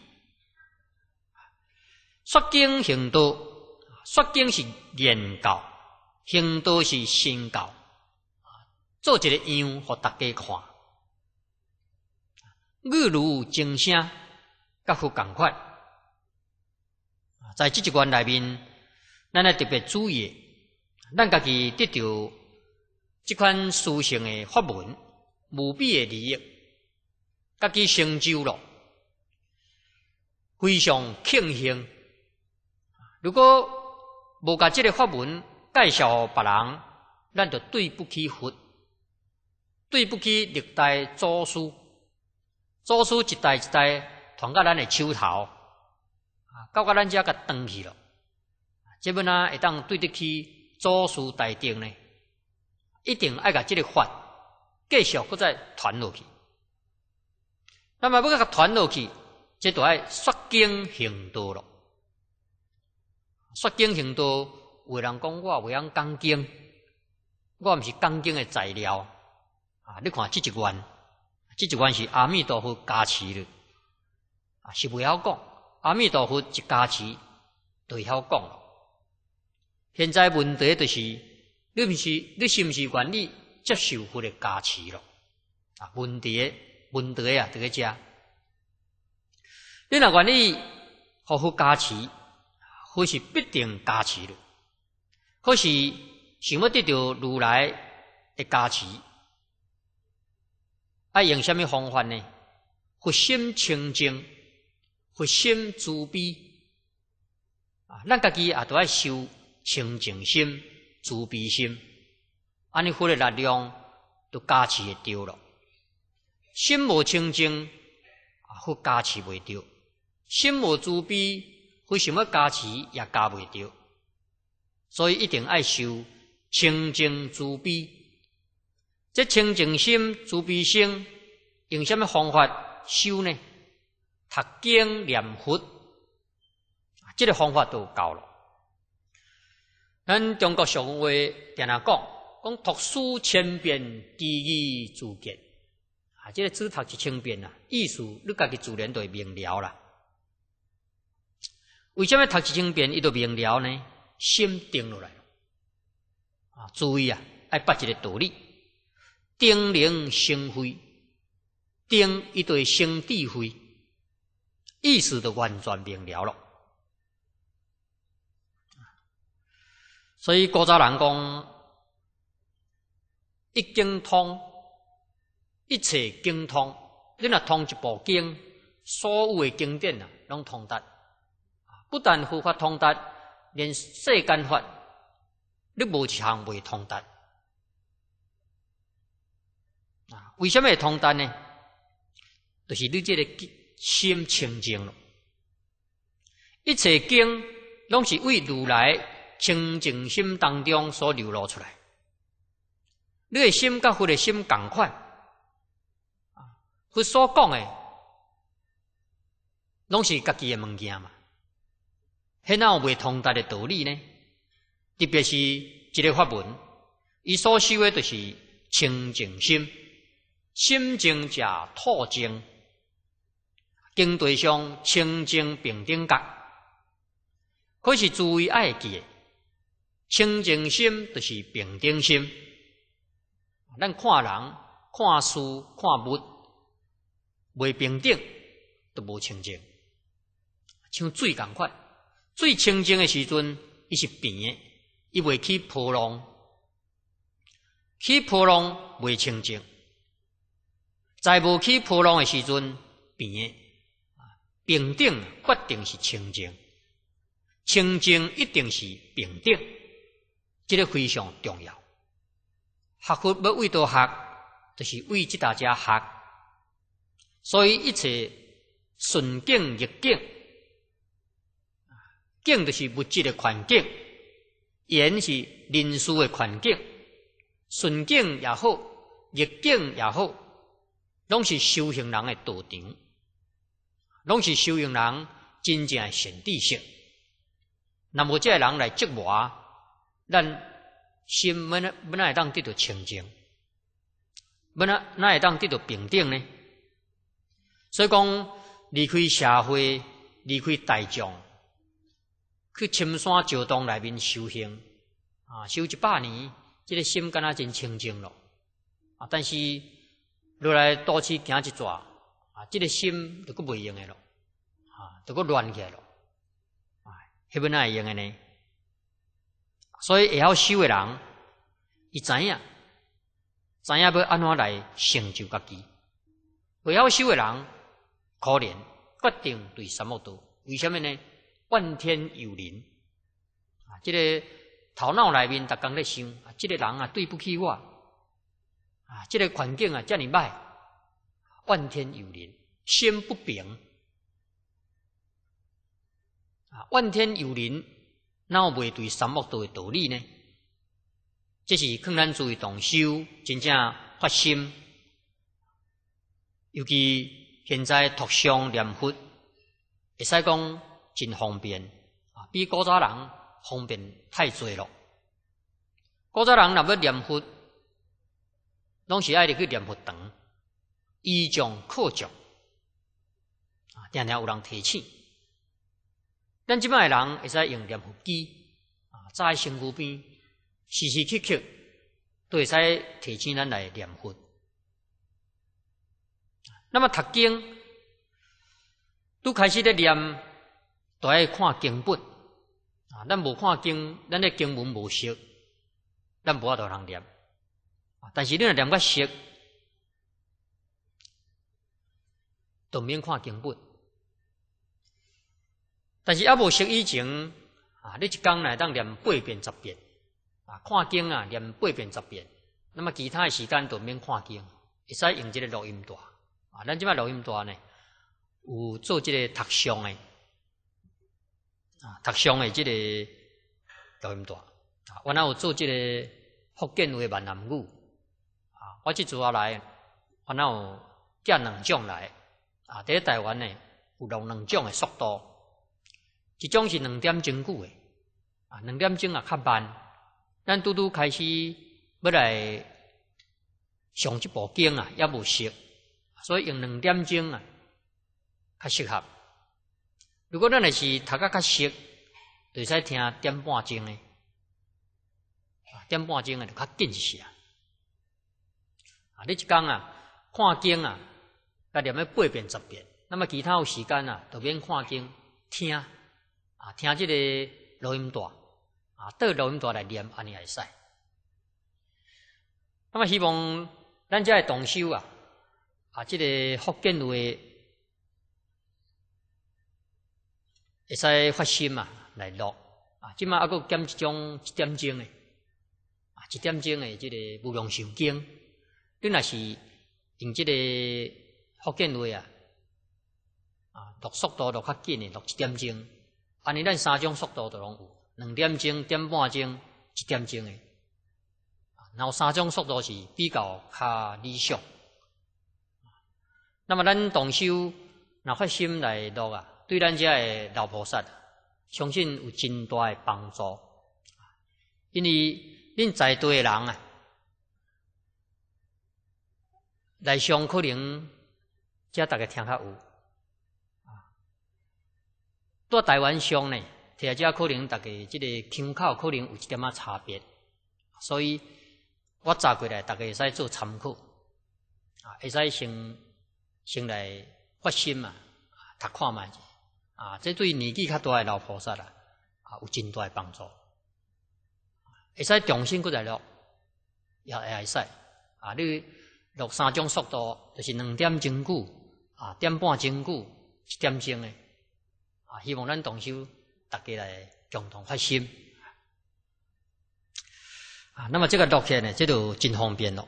说经行道，说经是念教，行道是行教，做一个样，互大家看。语如精声，甲副赶快。在即一关内面，咱来特别注意，咱家己得到。即款殊胜诶法门无比诶利益，家己成就咯，非常庆幸。如果无甲即个法门介绍别人，咱就对不起佛，对不起历代祖师，祖师一代一代传到咱诶手头，啊，到甲咱遮甲断去咯。即边哪会当对得起祖师大定呢。一定爱甲这个法继续搁再传落去。那么要甲传落去，即台率经行道了，率经行道，有人讲我未晓讲经，我毋是讲经的材料啊！你看这一关，这一关是阿弥陀佛加持的，啊，是未晓讲阿弥陀佛一加持会晓讲。现在问题就是。你毋是，你是不是愿意接受佛的加持了？啊，问题问题呀，这个家。你若管理好好加持，或是必定加持的。或是想要得到如来的加持，爱用什么方法呢？佛心清净，佛心慈悲，啊，咱家己也都要修清净心。慈悲心，安尼佛的力量都加持会丢了。心无清净，佛加持未掉；心无慈悲，佛想要加持也加未掉。所以一定爱修清净慈悲。这清净心、慈悲心，用什么方法修呢？读经、念佛，这个方法都够了。咱中国俗话定啊讲，讲读书千遍，句义自见。啊，这个字读一千遍啊，意思你家己自然就会明了啦。为什么读一千遍伊都明了呢？心定落来。啊，注意啊，爱捌一个道理。定能生慧，定伊对生智慧，意思都完全明了了。所以古早人讲，一经通一切经通，你若通一部经，所有诶经典啊，拢通达。不但佛法通达，连世间法，你无一项未通达。啊，为什么通达呢？就是你这个心清净了。一切经拢是为如来。清净心当中所流露出来，你的心甲佛的心同款，佛所讲的拢是家己的物件嘛？迄哪有未通达的道理呢？特别是一个法门，伊所修的都是清净心，心净则土净，经对上清净平等觉，可是诸位爱记？清净心就是平等心。咱看人、看书、看物，未平等都无清净。像水共款。最清净的时阵，伊是平的，伊未去扑浪；去扑浪未清净，在无去扑浪的时阵，平的。平等决定是清净，清净一定是平等。这个非常重要。学佛要为多学，就是为即大家学。所以一切顺境逆境，境就是物质的环境，缘是人事的环境。顺境也好，逆境也好，拢是修行人的道场，拢是修行人真正的善知性。那么，这人来折磨。咱心要哪要哪会当得到清净？要哪哪会当得到平等呢？所以讲，离开社会，离开大众，去深山、石洞内面修行，啊，修一百年，这个心敢若真清净了。啊，但是如来多去行一逝啊，这个心就阁没用诶了，啊，就阁乱起来咯。啊，迄要哪用诶呢？所以，会晓修诶人，伊知影，知影要安怎来成就家己？爱晓修诶人，可怜，决定对什么多？为什么呢？怨天尤人啊！这个头脑内面逐工咧想啊，这个人啊，对不起我啊！这个环境啊，遮尔歹，怨天尤人，心不平啊！怨天尤人。哪有违对三不道的道理呢？这是更难义动修真正发心，尤其现在读诵念佛，会使讲真方便啊，比古早人方便太济咯。古早人若要念佛，拢是爱去念佛堂，依仗靠脚啊，定天无当提醒。咱即边诶人会使用念佛机啊，在身边时时刻刻都会使提醒咱来念佛。那么读经拄开始咧念，都爱看经本啊。咱无看经，咱诶经文无熟，咱无法度通念啊。但是你若念较熟，毋免看经本。但是也无学以前啊，你一天来当念八遍十遍啊，看经啊念八遍十遍，那么其他的时间都免看经，会使用即个录音带啊。咱即摆录音带呢，有做即个读诵诶啊，读诵的即个录音带啊。原来有做即个福建话闽南语啊，我即阵要来，原来有加两种来啊，一台湾呢有两两种诶速度。一种是两点钟久诶，啊，两点钟也较慢。咱嘟嘟开始要来上一部经啊，也无熟，所以用两点钟啊较适合。如果咱若是读得较熟，会使听点半钟诶，啊，点半钟啊就较紧一些。啊，你一工啊，看经啊，甲念咧八遍十遍，那么其他有时间啊，就免看经听。啊，听即个录音带，啊，带录音带来念，安尼会使。那么希望咱遮诶同修啊，啊，这个福建话会使发心啊，来录，啊，今晚啊，搁减一种一点钟诶，啊，一点钟诶，即个无用修经，你若是用即个福建话啊，啊，录速度录较紧诶，录一点钟。安尼，咱三种速度都拢有，两点钟、点半钟、一点钟诶。然后三种速度是比较较理想。那么，咱动手那发心来录啊，对咱遮诶老菩萨，相信有真大诶帮助。因为恁在地诶人啊，来上可能遮逐个听较有。在台湾上呢，大家可能大家即个腔口可能有一点仔差别，所以我查过来，大家会使做参考，啊，会使先先来发心嘛，读看卖者，啊，这对年纪较大诶老菩萨啦，啊，有真大诶帮助，会使重新搁来录，也也会使，啊，你录三种速度，就是两点钟久，啊，点半钟久，一点钟诶。希望咱同修大家来共同发心啊！那么这个录起来呢，这就真方便了。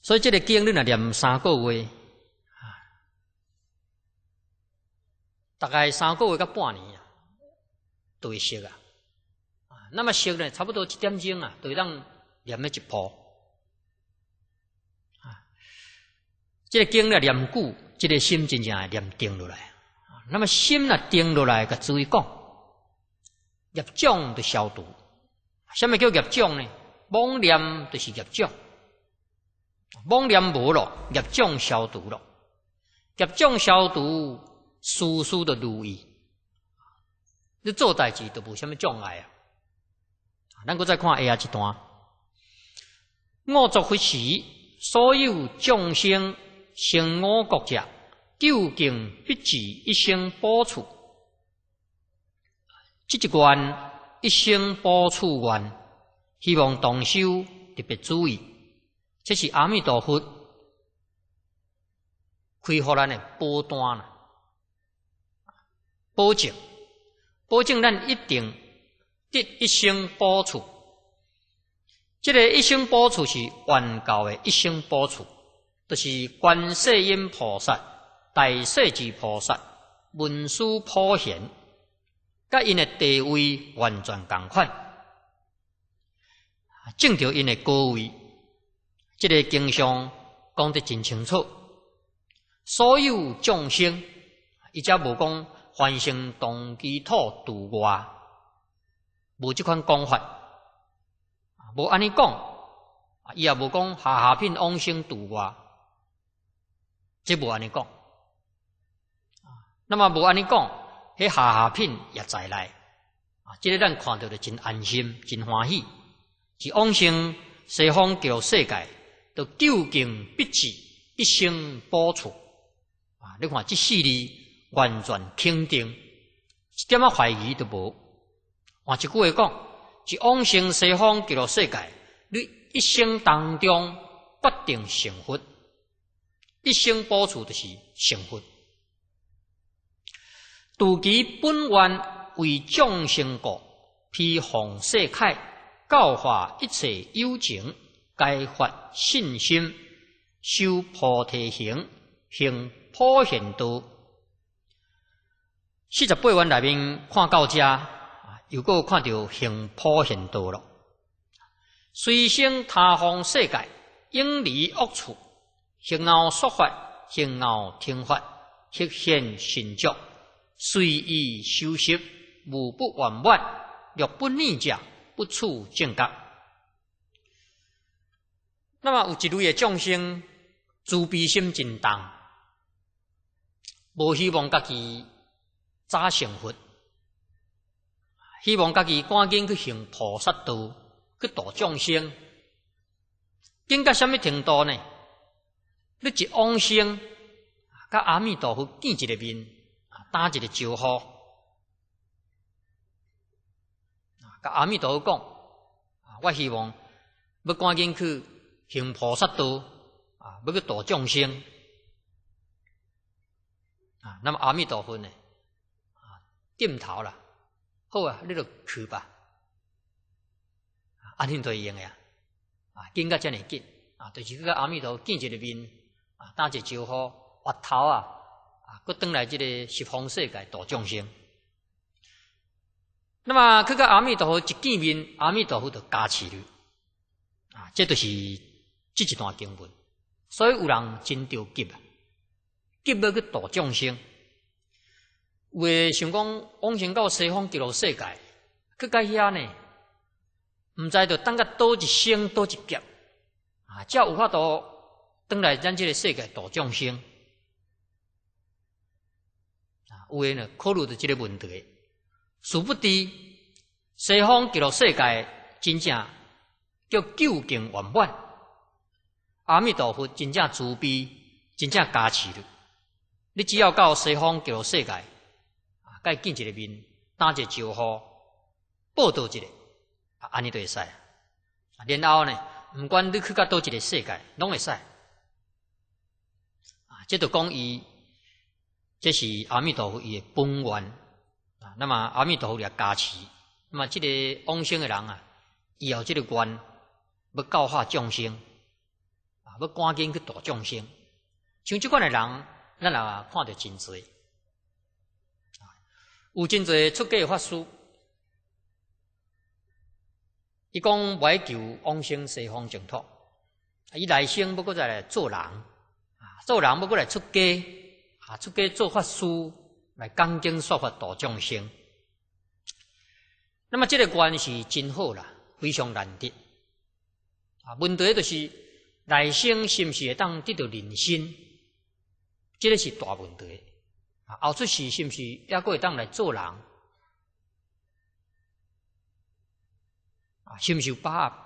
所以这个经若念三个月啊，大概三个月到半年啊，都会熟啊。啊，那么熟呢，差不多一点钟啊，对，让念了一步。啊。这经呢，念久。即个心真正啊，念定落来。那么心啊，定落来，个注意讲，业障的消毒。什么叫业障呢？妄念就是业障，妄念无咯，业障消毒咯。业障消毒，事事的如意。你做代志都无什么障碍啊。咱个再看下一段，我作佛时，所有众生。成我国家，究竟必至一生报处。即一愿，一生报处愿，希望同修特别注意。这是阿弥陀佛开发咱的波端啦，保证保证，咱一定得一生报处。这个一生报处是愿教的一生报处。就是观世音菩萨、大势至菩萨、文殊普贤，甲因的地位完全同款。正着因的高位，这个经上讲得真清楚。所有众生，伊则无讲，凡生同居土度外，无即款讲法，无安尼讲，伊也无讲下下品往生度外。即无安尼讲，啊，那么无安尼讲，迄下下品也再来，啊，即个咱看到的真安心、真欢喜。是往生西方极乐世界，都究竟必至一生保处啊，你看即四字完全肯定，一点仔怀疑都无。换一句话讲，是往生西方极乐世界，你一生当中必定成佛。一生保持的是成佛，度其本愿为众生国披红色海，教化一切有情，激发信心，修菩提行，行普贤道。四十八万内面看到家，又个看到行普贤道了。随心他方世界，应离恶处。行傲说法，行傲听法，去现神教，随意修习，无不完满，若不念者，不处正觉。那么有一类众生，慈悲心真重，无希望家己早成佛，希望家己赶紧去行菩萨道，去度众生。进到什么程度呢？你去往生，甲阿弥陀佛见一个面，打一个招呼，甲阿弥陀佛讲，我希望要赶紧去行菩萨道，啊，要去度众生。啊，那么阿弥陀佛呢？点头啦，好啊，你就去吧。阿弥陀会用呀，啊，见个遮尔见，啊，就是甲阿弥陀佛见一个面。啊，打一招呼，滑头啊，啊，各转来即个西方世界度众生。那么去到阿弥陀佛一见面，阿弥陀佛的加持你啊，这都是这一段经文，所以有人真着急啊，急要去度众生。诶想讲往生到西方极乐世界，去到遐呢，毋知着等个多一生多一劫，啊，则有法度。登来咱即个世界大众生，啊，有诶呢，考虑着即个问题，殊不知西方极乐世界真正叫究竟圆满，阿弥陀佛真正慈悲，真正加持你。你只要到西方极乐世界，啊，该见一个面，打一个招呼，报道一下，啊，安尼著会使。啊，然后呢，毋管你去到倒一个世界，拢会使。这都讲伊，这是阿弥陀佛伊的本愿啊。那么阿弥陀佛也加持，那么这个往生的人啊，以后这个观要教化众生啊，要赶紧去度众生。像这款的人，咱也看着真侪有真侪出家法师，伊讲买求往生西方净土，伊来生不过来做人。做人要过来出家，啊，出家做法师来讲经说法度众生。那么这个关系真好啦，非常难得。啊，问题就是来生是不是会当得到人心？这个是大问题。啊，后出世是不是也过当来做人？啊，是不是把？握？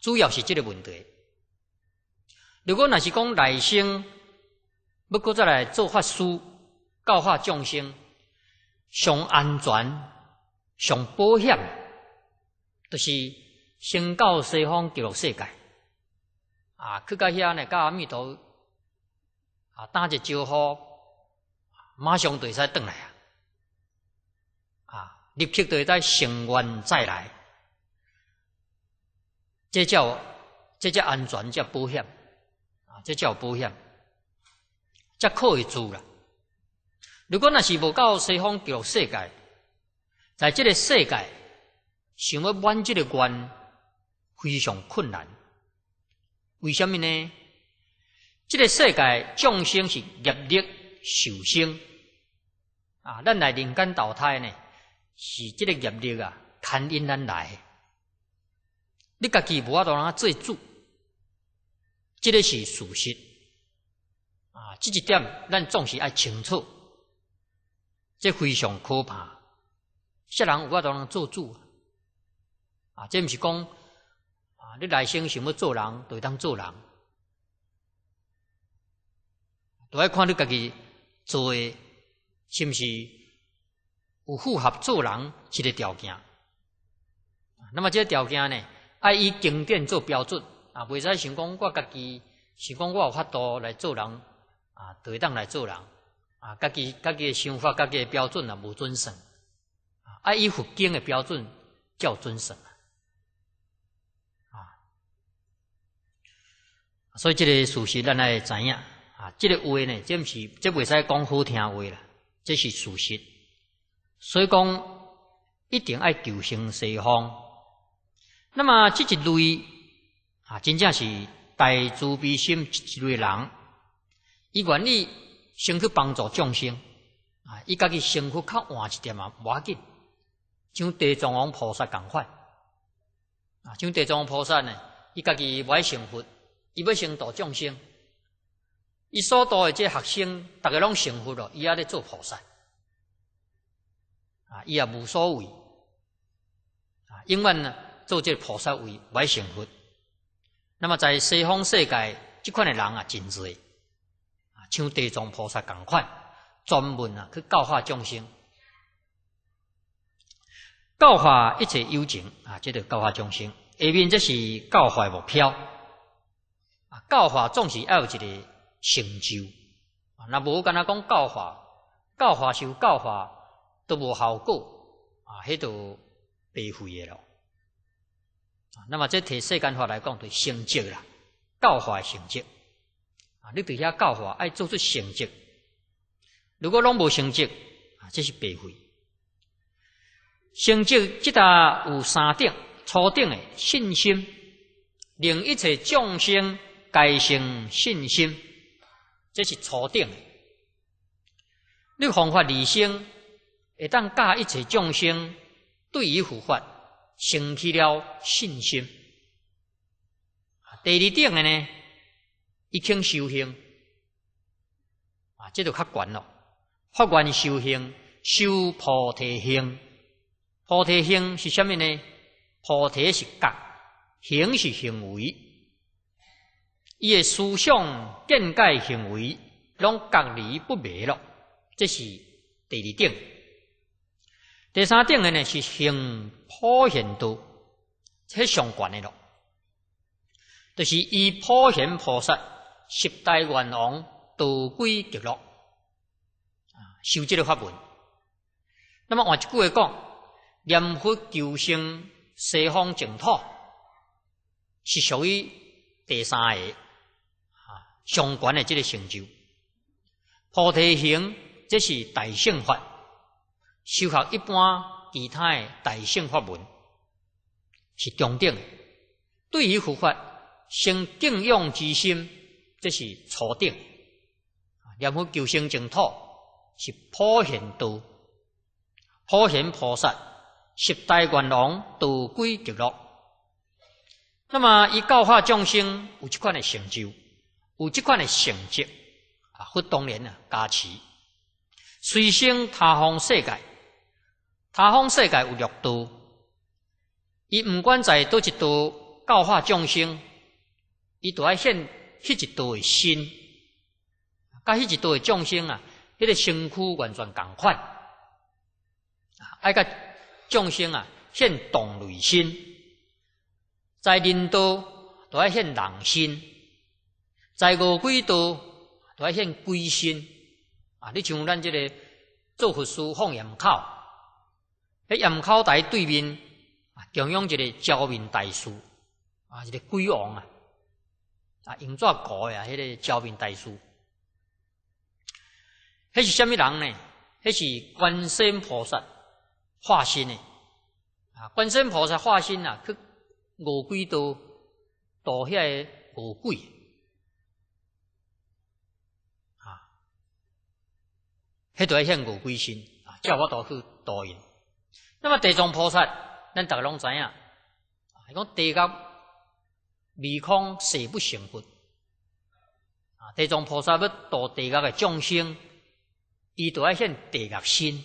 主要是这个问题。如果那是讲来生，要搁再来做法师，教化众生，上安全、上保险，就是先到西方极乐世界。啊，去到遐呢，甲阿弥陀，啊打一招呼，马上会使转来啊，啊，立刻会使生愿再来，这叫这叫安全，叫保险。这叫保险，才可以住啦。如果那是无到西方极乐世界，在这个世界想要弯这个弯，非常困难。为什么呢？这个世界众生是业力受生啊，咱来人间投胎呢，是这个业力啊，牵引咱来。你家己无法度做主。即个是事实啊，即一点咱总是爱清楚，这非常可怕。做人有法度人做主啊？啊，这毋是讲啊，你来生想要做人，就当做人，都爱看你家己做诶，是毋是有符合做人即个条件。那么即个条件呢，要以经典做标准。啊，未使想讲我家己想讲我有法度来做人，啊，对当来做人，啊，家己家己诶想法、家己诶标准啊，无准啊，啊，按佛经诶标准叫准绳啊。所以即个事实，咱来知影啊？这个话呢，这毋是，这未使讲好听话啦，这是事实。所以讲一定爱求生西方。那么即一类。啊，真正是大慈悲心一类人，伊愿意先去帮助众生，啊，伊家己成佛较晚一点啊，无要紧，像地藏王菩萨共款啊，像地藏王菩萨呢，伊家己爱成佛，伊要先度众生，伊所度诶，这学生，逐个拢成佛咯，伊也咧做菩萨，啊，伊也无所谓，啊，永远呢做这菩萨为歹成佛。那么在西方世界，这款的人啊，真多，啊，像地藏菩萨共款，专门啊去教化众生，教化一切幽情啊，这个教化众生。下边这是教化目标，啊，教化总是要有一个成就，啊，那无跟他讲教化，教化是有教化都无效果，啊，迄都白费了。啊，那么这提世间法来讲，就成绩啦，教化嘅成绩。啊，你伫遐教化，爱做出成绩。如果拢无成绩，啊，这是白费。成绩即搭有三点：初顶的信心，令一切众生皆生信心，这是初顶。你方法理性，会当教一切众生对于佛法。升起了信心。第二定的呢，已经修行，啊，这就较悬了。法缘修行，修菩提心。菩提心是什么呢？菩提是觉，行是行为。伊的思想、见解、行为，拢隔离不灭了。这是第二定。第三定的呢，是行普贤道，这相关的咯，就是以普贤菩萨十大愿王导归极乐啊，修这个法门。那么换句话讲，念佛求生西方净土，是属于第三个啊相关的这个成就。菩提行，这是大乘法。修学一般其他的大乘法门是中等。对于佛法生敬仰之心，这是初定。念佛求生净土是普贤道，普贤菩萨十大愿王度归极乐。那么以教化众生，有即款的成就，有即款的成绩啊，佛当然啊加持，随生他方世界。他方世界有六度，伊毋管在倒一度教化众生，伊都爱现迄一度诶心，甲迄一度诶众生啊，迄个身躯完全共款，啊，爱甲众生啊现动类心，在人道都爱现人心，在五鬼道都爱现鬼心，啊，你像咱即个做佛书放焰口。喺岩口台对面啊，供养一个招明大师啊，一个鬼王啊，啊，用只古啊，迄个招明大师，迄是虾米人呢？迄是观世菩萨化身诶啊，观世菩萨化身啊，去五鬼都度遐个五鬼啊，迄台献五鬼心啊，叫我倒去度伊。那么地藏菩萨，咱大家拢知影，伊讲地界，未空誓不成佛。啊，地藏菩萨要度地界的众生，伊都要献地界心，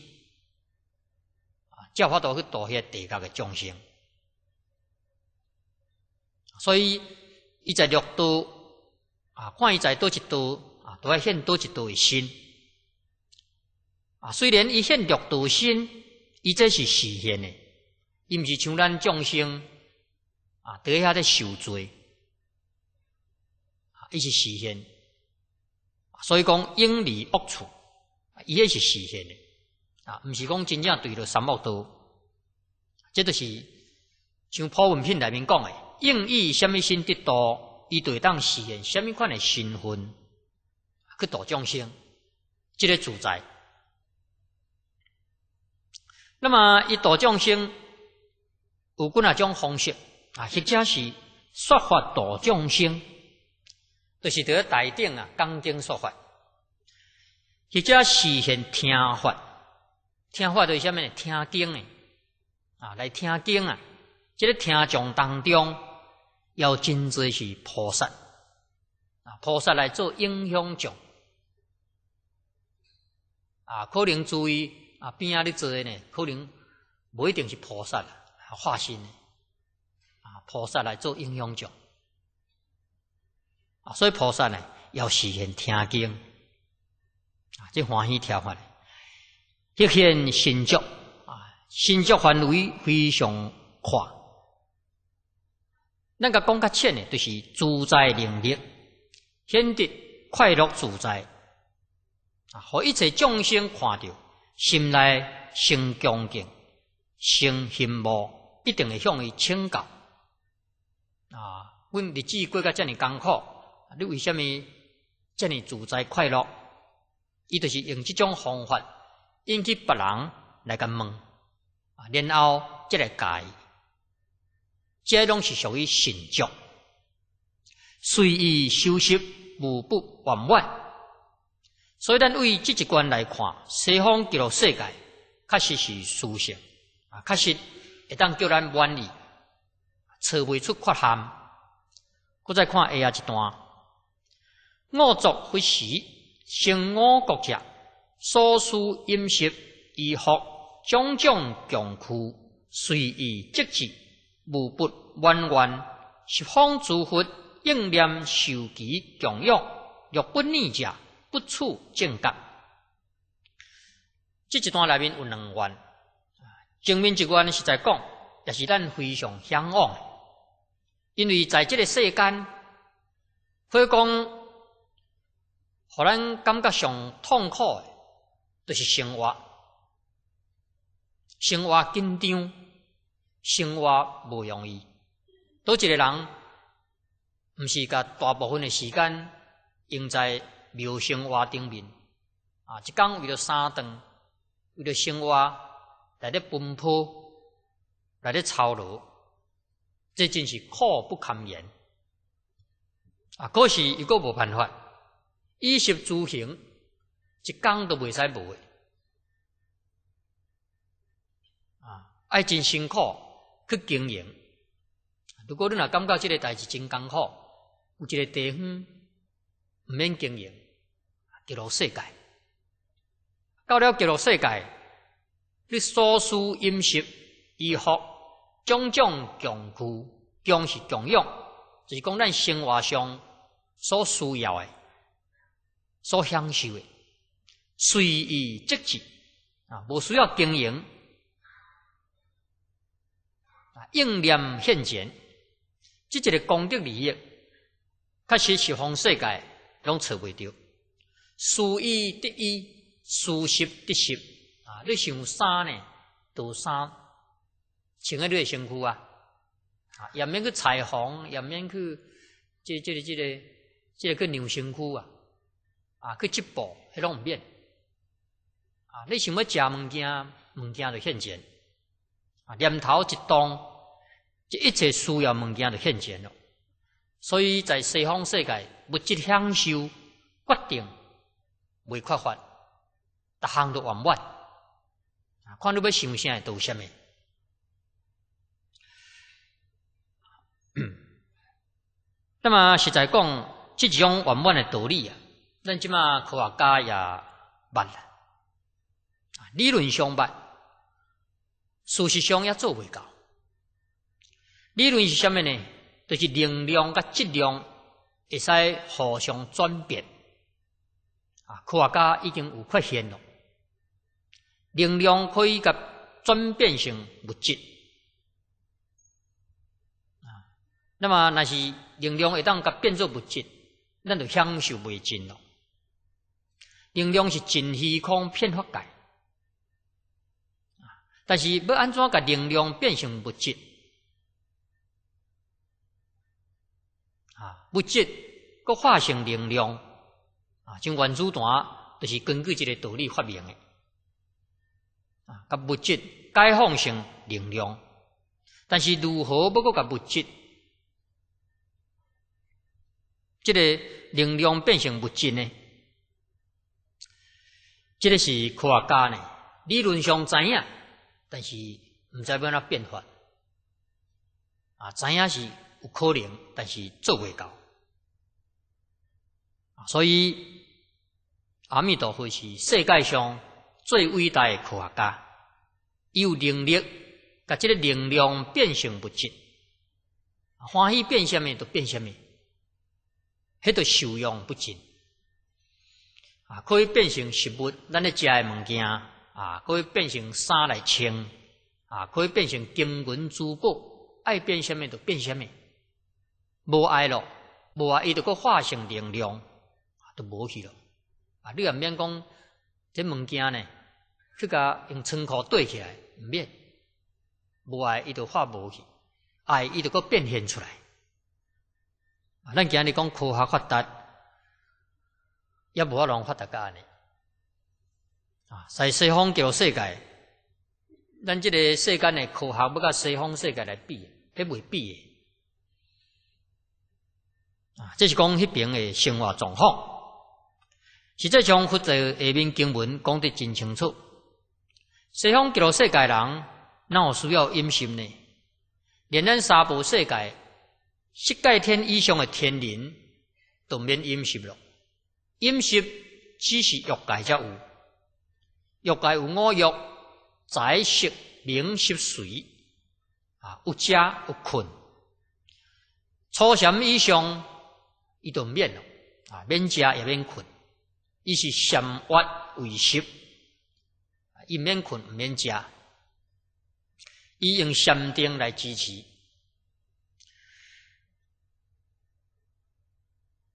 啊，照法度去度些地界的众生。所以，伊在六度，啊，看伊在多一度，啊，都要献多一度的心。啊，虽然伊献六度心。伊这是实现的，毋是像咱众生啊，伫遐的受罪，伊是实现。所以讲因离恶处，伊也是实现的。啊，毋是讲真正对著三宝多，这著是像《普文品》里面讲的，用意什么心得多，伊对当实现什么款的身份去度众生，即个主宰。那么一道众生，有几啊种方式啊？或者是说法道众生，就是在台顶啊讲经说法；或者是现听法，听法对什么？听经诶啊，来听经啊。这个听众当中，要真皆是菩萨啊，菩萨来做影响众啊，可能注意。啊，边啊，你坐诶呢？可能无一定是菩萨，化身。啊，菩萨来做英雄者。啊，所以菩萨呢，要实现听经。啊，这欢喜听法。实现心足啊，心就范围非常宽。那个讲较浅的，就是自在能力，显得快乐自在。啊，和一切众生看着。心内生恭敬、生羡慕，一定会向伊请教。啊，阮日子过到遮尔艰苦，你为什么遮尔自在快乐？伊著是用即种方法引起别人来甲问，啊，然后再来改。这拢是属于信教，随意收拾，无不往外。所以，咱从即一观来看，西方极乐世界，确实是舒适，啊，确实会当叫咱安意，找未出缺陷。我再看下一段：恶作不时，生五国家，所需饮食衣服种种穷苦，随意节制，无不万万。十方诸佛应念受其供养，若不念者。不处境界，这一段里面有两段。正面一段是在讲，也是咱非常向往。因为在这个世间，可以讲，予咱感觉上痛苦的，就是生活。生活紧张，生活无容易。多一个人，毋是甲大部分的时间用在。庙生活顶面啊！一工为了三顿，为了生活来得奔波，来得操劳，这真是苦不堪言。啊，可是又个无办法，衣食住行，一工都未使无诶。啊，爱真辛苦去经营。如果你若感觉即个代志真艰苦，有一个地方毋免经营。极乐世界，到了极乐世界，你所需饮食、衣服、种种穷苦，将是穷用，就是讲咱生活上所需要的、所享受的，随意自己啊，无需要经营啊，应念现前，即一个功德利益，确实是方世界拢找未着。熟一得一，熟十得十啊！你想三呢？读三，请个你的身躯啊！啊，也免去采虹，也免去即即即个即个去扭身躯啊！啊，去直播迄拢毋免啊！你想要食物件，物件就现钱啊！念头一动，这一切需要物件就现钱了。所以在西方世界，物质享受决定。未缺乏，逐项都圆满。看你要想啥，都有什么？那么实在讲，即种圆满的道理啊，咱即马科学家也捌了。啊，理论上捌，事实上也做未到。理论是啥物呢？就是能量甲质量，会使互相转变。啊，科学家已经有发现了，能量可以甲转变成物质。啊，那么若是能量会当甲变作物质，咱就享受未尽喽。能量是真虚空骗法界，啊，但是要安怎甲能量变成物质？啊，物质个化成能量。像原子弹，就是根据这个道理发明的。啊，甲物质解放成能量，但是如何不过甲物质，这个能量变成物质呢？这个是科学家呢，理论上知影，但是毋知要怎变化。啊，知影是有可能，但是做未到。啊，所以。阿弥陀佛是世界上最伟大的科学家，有能力把这个能量变成物质，欢喜变什么就变什么，迄著受用不尽。啊，可以变成食物，咱咧食诶物件啊，可以变成衫来穿啊，可以变成金银珠宝，爱变什么就变什么。无爱咯，无爱伊就佫化成能量，著无去了。啊，你也免讲这物件呢，去甲用仓库堆起来，毋免无爱，伊就化无去；爱伊就个变现出来。啊，咱今日讲科学发达，也无法通发达噶安尼。啊，在西方叫世界，咱即个世间诶科学要甲西方世界来比，迄未比诶。啊，这是讲迄边诶生活状况。实际上，佛在下面经文讲得真清楚：西方极乐世界人哪有需要饮食呢？连咱三部世界、十界天以上的天人，都免饮食了。饮食只是欲界才有，欲界有五欲：财色、名食、水。啊，有食有困。初禅以上，伊顿免了，啊，免食也免困。伊是善挖为伊毋免困毋免食，伊用香灯来支持。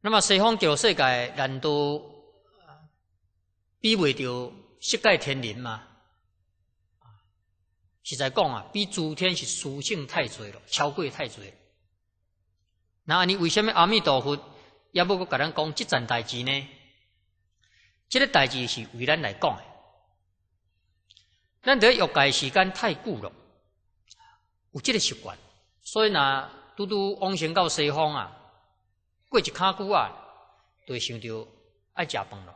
那么西方叫世界难道比未到世界天人吗？实在讲啊，比诸天是殊胜太侪了，超过太侪。那你为什么阿弥陀佛也不够甲咱讲即件代志呢？这个代志是为咱来讲诶，咱咧欲改时间太久咯，有即个习惯，所以呢，拄拄往生到西方啊，过一骹久啊，就会想到爱食饭咯。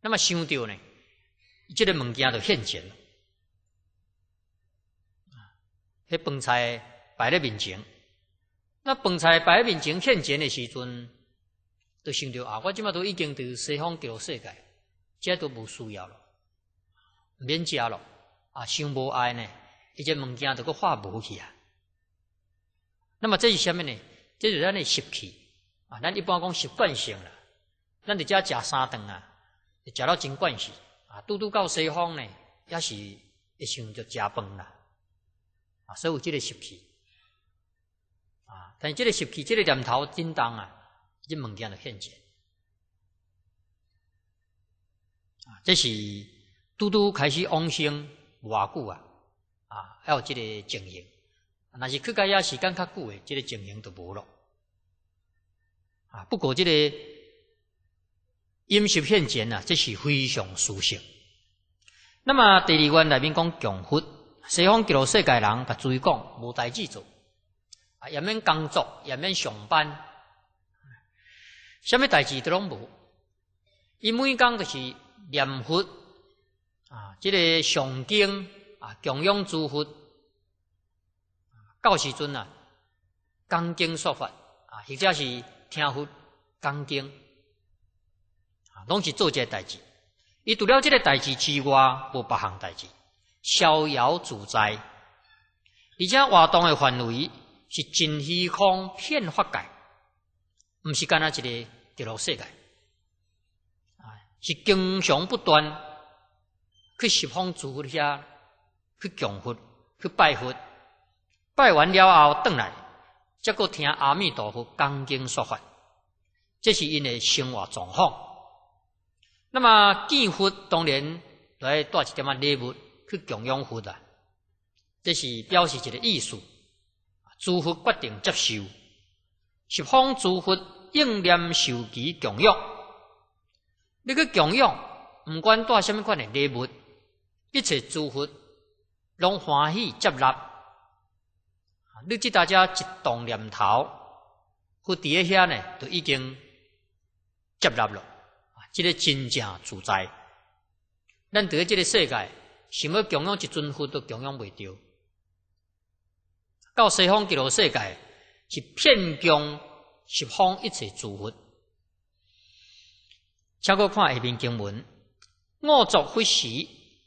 那么想到呢，这个物件就现钱了，迄饭菜摆在面前，那饭菜摆面前现钱诶时阵。都想着啊！我即嘛都已经伫西方旧世界，这都无需要了，免食咯。啊！想无爱呢，一些物件都阁化无去啊。那么这是什么呢？这是咱的习气啊！咱一般讲习惯性啦。咱伫遮食三顿啊，食到真惯性啊。拄拄到西方呢，也是一想就食饭啦啊！所有即个习气啊，但是即个习气，这个念头真重啊！这物件的现钱啊，这是都都开始往生挖古啊啊，还有这个经形。那是去到下时间较久的，这个经形都无了啊。不过这个饮食现钱啊，这是非常舒适。那么第二关内面讲穷富，西方极乐世界人把注意讲无代志做啊，也免工作，也免上班。什么代志都拢无，伊每工就是念佛啊，这个上经啊，供养诸佛，到时阵啊，讲经说法啊，或者是听佛讲经啊，拢是做即个代志。伊除了即个代志之外，无别项代志，逍遥自在，而且活动诶范围是真虚空遍法界，毋是干那一个。掉落世界，啊，是经常不断去十方诸佛遐去供佛、去拜佛，拜完了后回来，才果听阿弥陀佛讲经说法，这是因的生活状况。那么见佛当然来带一点仔礼物去供养佛的，这是表示一个意思。诸佛决定接受，十方诸佛。应念受其供养，你去供养，毋管带什么款诶礼物，一切祝福，拢欢喜接纳。你即大家一动念头，佛伫诶遐呢都已经接纳了，即个真正自在。咱伫诶即个世界，想要供养一尊佛都供养袂着。到西方极乐世界是骗供。十方一切诸佛，且看下面经文：恶作会时，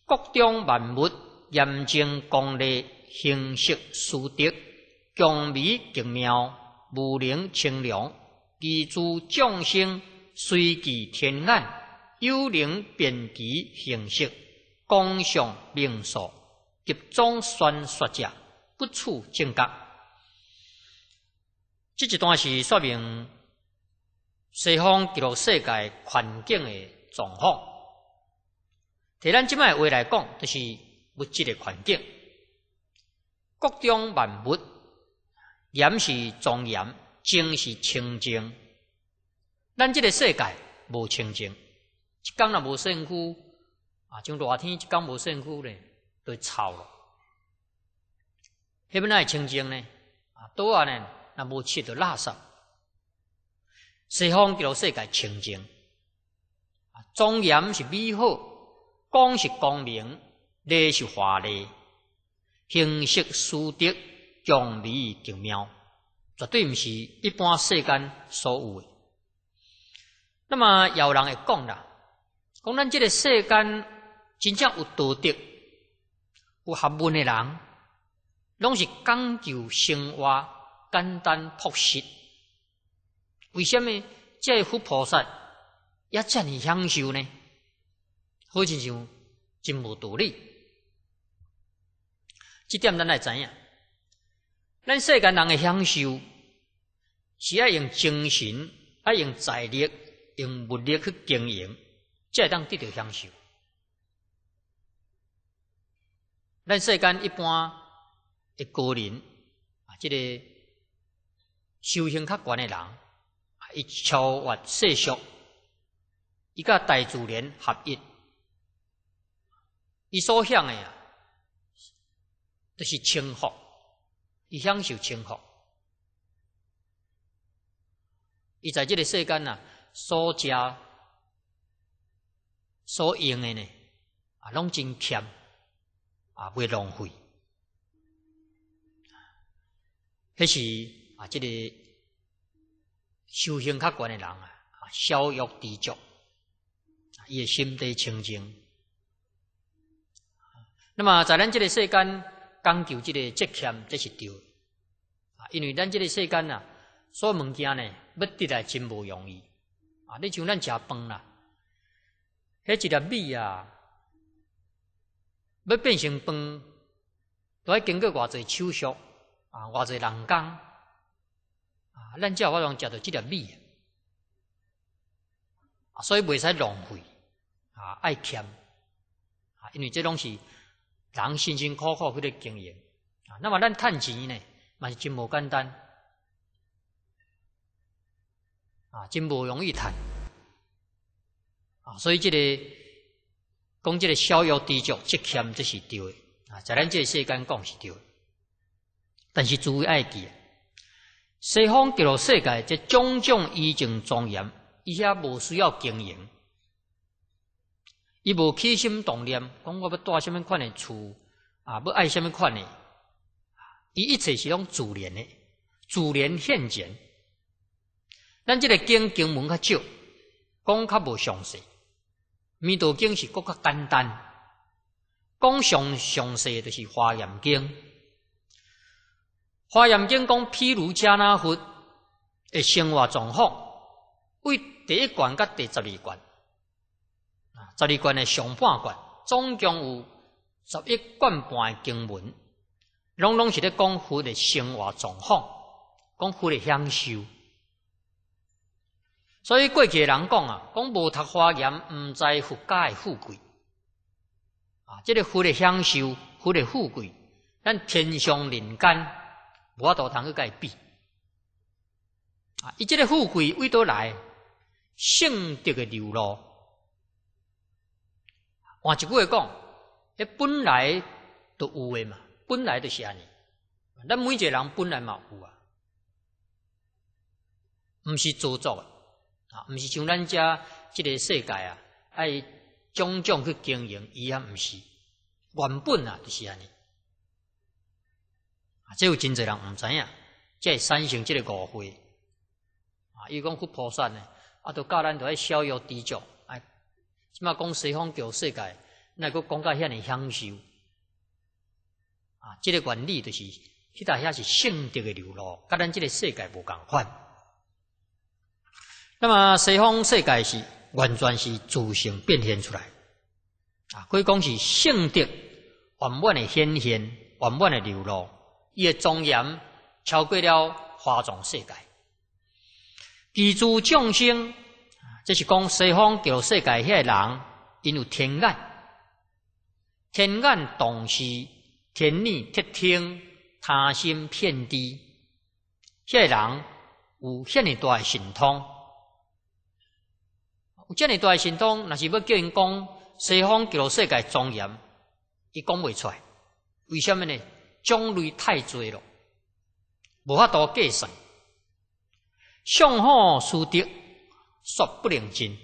各种万物，严正功利，形式殊特，穷美极妙，无能清凉，依诸众生随其天眼，有灵辨其形式，光相明数，极中宣说者，不处正觉。这一段是说明西方极乐世界环境的状况。提咱即摆话来讲，就是物质的环境，各种万物，严是庄严，净是清净。咱即个世界无清净，一讲若无圣窟，啊，像热天一讲无圣窟咧，都臭咯。迄边那清净呢？啊，多啊呢？那么取着拉萨，西方叫做世界清净，庄严是美好，光是光明，丽是华丽，形式殊德，壮丽精妙，绝对毋是一般世间所有的。那么有人会讲啦，讲咱这个世间真正有道德、有学问的人，拢是讲究生活。简单朴实，为什么这福菩萨也叫尼享受呢？好像真无道理。这点咱来知影。咱世间人的享受，是要用精神、要用财力、用物力去经营，才当得到享受。咱世间一般嘅个人啊，即个。修行较悬诶人，伊超越世俗，伊甲大自然合一，伊所享诶啊，就是清福，伊享受清福。伊在即个世间啊，所食、所用诶呢，啊，拢真欠，啊，袂浪费，迄是。啊，这个修行较悬诶人啊，啊，逍遥自在，诶心地清净。那么，在咱即个世间讲究即个节俭，这是对。啊，因为咱即个世间所有物件呢，要得来真无容易。啊，你像咱食饭啦，迄一粒米啊，要变成饭，都要经过偌侪手续，啊，偌侪人工。啊，咱有法通食到即粒米，啊，所以袂使浪费，啊，爱俭，啊，因为这拢是人辛辛苦苦去咧经营，啊，那么咱趁钱呢，嘛是真无简单，啊，真无容易趁，啊，所以即个，讲即个逍遥低俗，即欠这是对的，啊，在咱即个世间讲是对的，但是诸位爱记啊。西方乐世界，这种种仪仗庄严，伊遐无需要经营，伊无起心动念，讲我要住什么款的厝，啊，要爱什么款的，伊一切是用自然的，自然现前。咱即个经经文较少，讲较无详细，密道经是更较简单，讲详详细就是《华严经》。华严经讲，譬如家那佛的生活状况，为第一关甲第十二关，十二关的上半关，总共有十一卷半的经文，拢拢是咧讲佛的生活状况，讲佛的享受。所以过去人讲啊，讲无读华严，毋知佛家的富贵。啊，这个佛的享受，佛的富贵，咱天上人间。无法度通去伊比啊！伊即个富贵为倒来，性德嘅流落。换一句话讲，迄本来都有诶嘛，本来就是安尼。咱每一个人本来嘛有啊，毋是做作诶啊，毋是像咱遮即个世界啊，爱种种去经营，伊也毋是。原本啊，就是安尼。只有真侪人毋知影，即会产生即个误会。啊，伊讲去菩萨呢，啊，都教咱都爱逍遥自在。即摆讲西方叫世界，奈个讲到遐尔享受。啊，即个原理就是，迄搭遐是性德诶流露，甲咱即个世界无共款。那么西方世界是完全是自行变现出来。啊，可以讲是性德圆满诶显现，圆满诶流露。伊诶庄严超过了华藏世界。地主众生，这是讲西方极乐世界遐人，因有天眼，天眼洞悉，天理特听，他心遍知。遐人有遐尼大诶神通，有遮尔大诶神通，若是要叫因讲西方极乐世界庄严，伊讲袂出来，为什么呢？种类太侪咯，无法度计算。上好输掉，说不能真。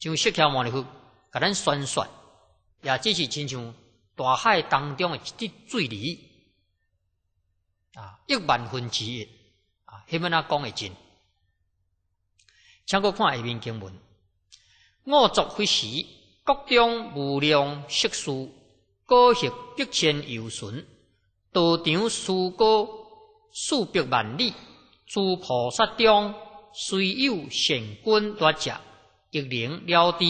像石桥万里去，甲咱算算，也只是亲像大海当中的一滴水泥啊，亿万分之一啊，迄面啊讲会真？请我看下面经文：我作坏时，各种无量色事，过去必先有损。道场殊高数百万里，诸菩萨中虽有圣君大者，亦能了知。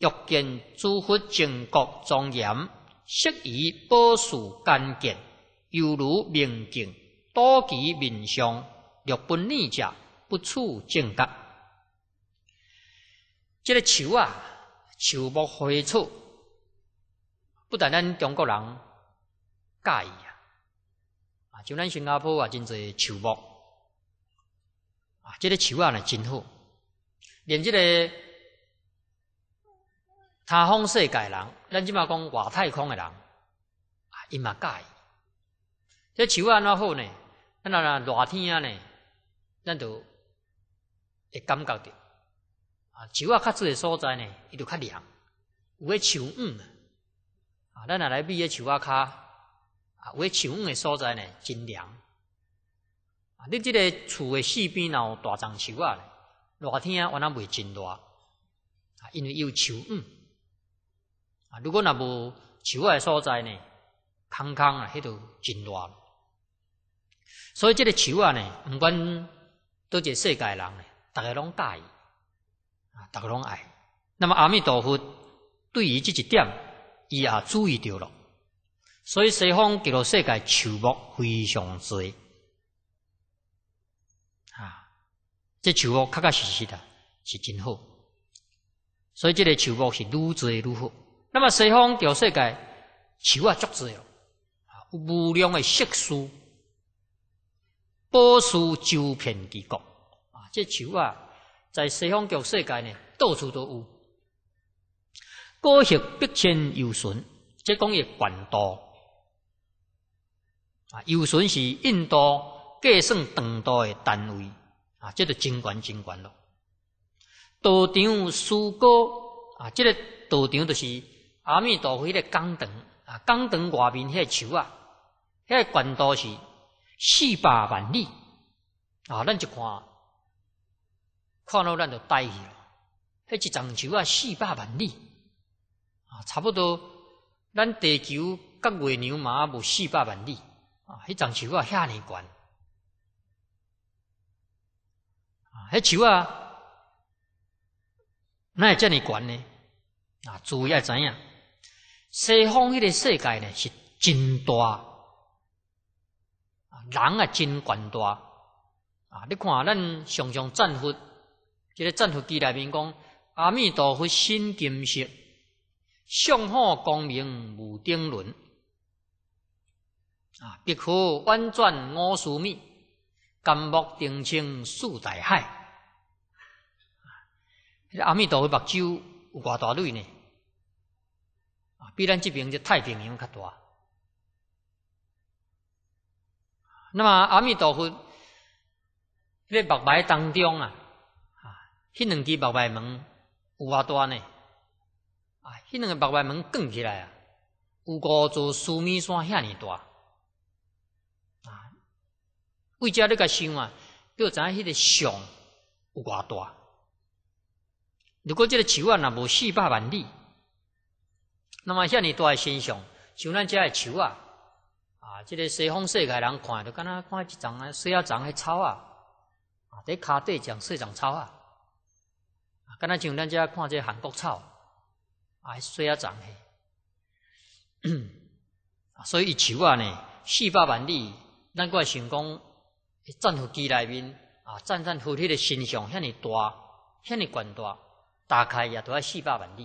欲见诸佛正觉庄严，适宜报属干见，犹如明镜，多其面上若不念者，不处正觉。这个树啊，树木花草，不但咱中国人介意。像咱新加坡啊，真侪树木啊，这个树啊呢真好。连这个，他风界改人，咱即马讲外太空诶人啊，伊嘛介。这树啊，若好呢，咱若若热天啊呢，咱都会感觉到啊，树啊较热诶所在呢，伊就较凉，有诶树荫啊，咱若来避诶树啊较。为树荫的所在呢，真凉。啊，你即个厝的四边有大樟树啊，热天啊，原来袂真热。啊，因为有树荫。啊，如果若无树诶的所在呢，空空啊，迄度真热。所以即个树啊呢，毋管多者世界人呢，逐个拢带，啊，逐个拢爱。那么阿弥陀佛对于即一点，伊也注意到了。所以西方钓世界树木非常侪，啊，这树木确确实实的，是真好。所以这个树木是愈侪愈好。那么西方钓世界树啊足侪了，有无量的色树，波斯周遍机国啊，这树啊，在西方钓世界呢，到处都有，果学必先有损，这讲也管道。啊，游船是印度计算长度诶单位啊，这就真悬真悬咯。道场输高啊，这个道场就是阿弥陀佛迄个江藤啊，江藤外面迄个树啊，迄个悬度是四百万里啊，咱就看，看了咱就呆去了。迄一丛树啊，四百万里啊，差不多咱地球甲月牛嘛无四百万里。迄长树啊，遐吓悬啊，迄树啊，那遮你悬呢？啊，主要怎样？西方迄个世界呢是真大，啊，人啊真悬大。啊，你看咱常常赞佛，这个赞佛机内面讲：阿弥陀佛心金色，上好光明无顶轮。啊！碧可弯转五十米，甘木顶清四大海。阿弥陀佛，目睭有多大类呢？啊，比咱这边这太平洋较大。那么阿弥陀佛，这目白当中啊，啊，迄两支目白门有偌大呢？啊，迄两个目白门拱起来啊，有五座须弥山遐尔大。为遮你个想啊，要知影迄个像有偌大？如果这个树啊，若无四百万里，那么遐现大戴身上，像咱家个树啊，啊，这个西方世界人看，就敢若看一丛啊，细啊丛个草啊，啊，伫脚底长细丛草啊，敢若像咱家看即个韩国草，啊，细 <coughs> 啊丛个。所以树啊呢，四百万里，难怪想讲。战斗机内面啊，战战斧迄的形象遐尼大，遐尼悬大，大概也都要四百万里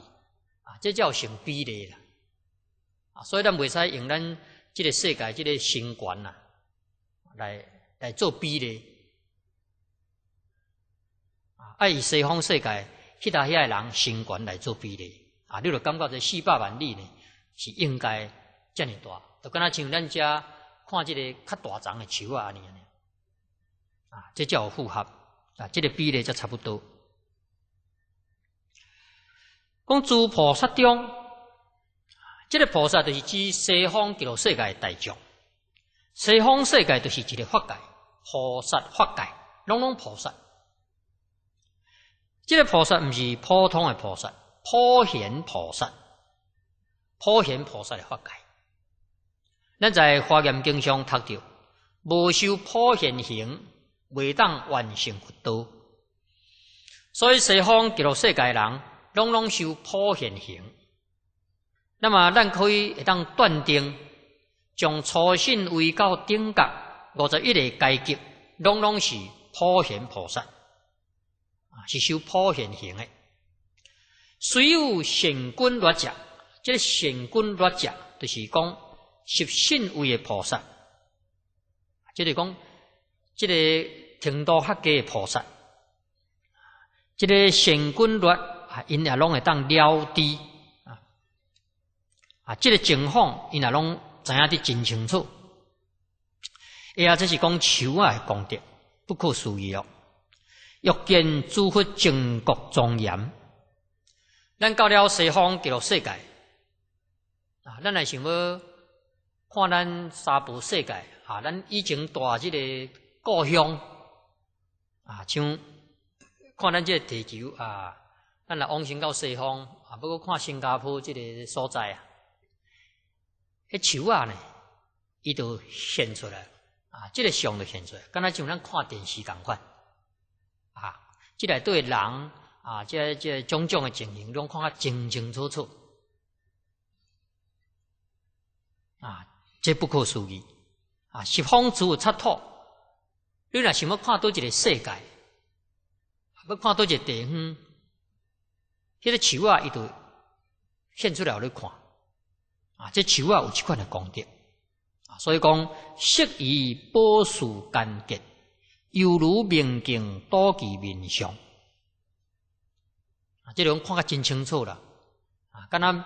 啊。这叫成比例啦啊，所以咱袂使用咱即个世界即个身宽啊，来来做比例啊。爱以西方世界迄搭遐个人新冠来做比例啊，你着感觉这四百万里呢是应该遮尼大，著敢若像咱遮看即个较大丛诶树啊安尼。啊，这叫复合啊，这个比例就差不多。讲诸菩萨中，这个菩萨就是指西方极乐世界的大众。西方世界就是一个法界，菩萨法界，龙龙菩萨。这个菩萨不是普通的菩萨，普贤菩萨，普贤菩萨的法界。咱在《华严经》上读到，无修普贤行。未当完成佛道。所以西方极乐世界人拢拢修普贤行。那么，咱可以会当断定，从初信位到顶格五十一个阶级，拢拢是普贤菩萨，啊，是修普贤行的。虽有显君劣者，即个显君劣者，就是讲修信位的菩萨，就是讲即个。听较低诶菩萨，这个成棍率，因也拢会当了知啊啊，这个情况因也拢知影得真清楚。伊呀，这是讲求啊功德不可思议哦。欲见诸佛正国庄严，咱到了西方极乐世界啊，咱也想要看咱三部世界啊，咱以前大即个故乡。啊，像看咱这地球啊，咱来往生到西方啊，不过看新加坡这个所在啊，迄树啊呢，伊都现出来啊，这个像就现出来，敢若像咱看电视共款啊，即来对人啊，即个种种的情形，拢看啊清清楚楚啊，这不可思议啊，西方植有插图。你若想要看多一个世界，要看多一个地方，迄个树啊，伊著现出来，互你看啊，这树啊有一款的功点啊，所以讲适宜保数干结，犹如明镜多其面上啊，这种看啊真清楚啦啊，敢若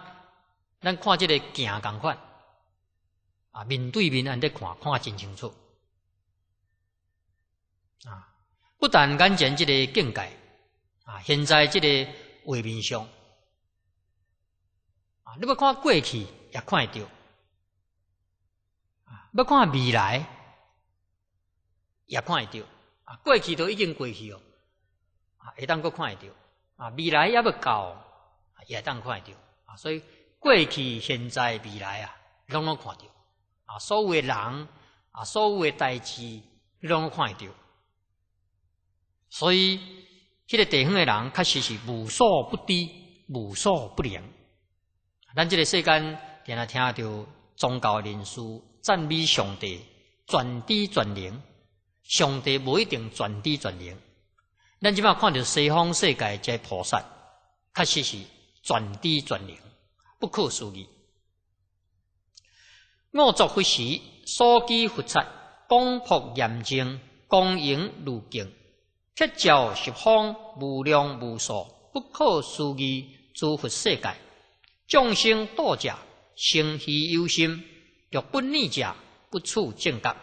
咱看即个镜共款啊，面对面安尼看，看啊真清楚。啊，不但眼前即个境界啊，现在即个画面上啊，你要看过去也看得着啊，要看未来也看得着啊，过去都已经过去了啊，会当过看得着啊，未来要要啊，也当看得着啊，所以过去、现在、未来啊，拢拢看得着啊，所有诶人啊，所有诶代志。拢看得着。所以，迄个地方的人确实是无所不知、无所不灵。咱即个世间，定家听到宗教人士赞美上帝、全知全灵，上帝无一定全知全灵。咱即摆看着西方世界即菩萨，确实是全知全灵，不可思议。我作佛时，所知佛在，广博严净，光影如镜。乞教十方无量无数不可思议诸佛世界，众生道者，生虚忧心，绝不逆者，不处正德。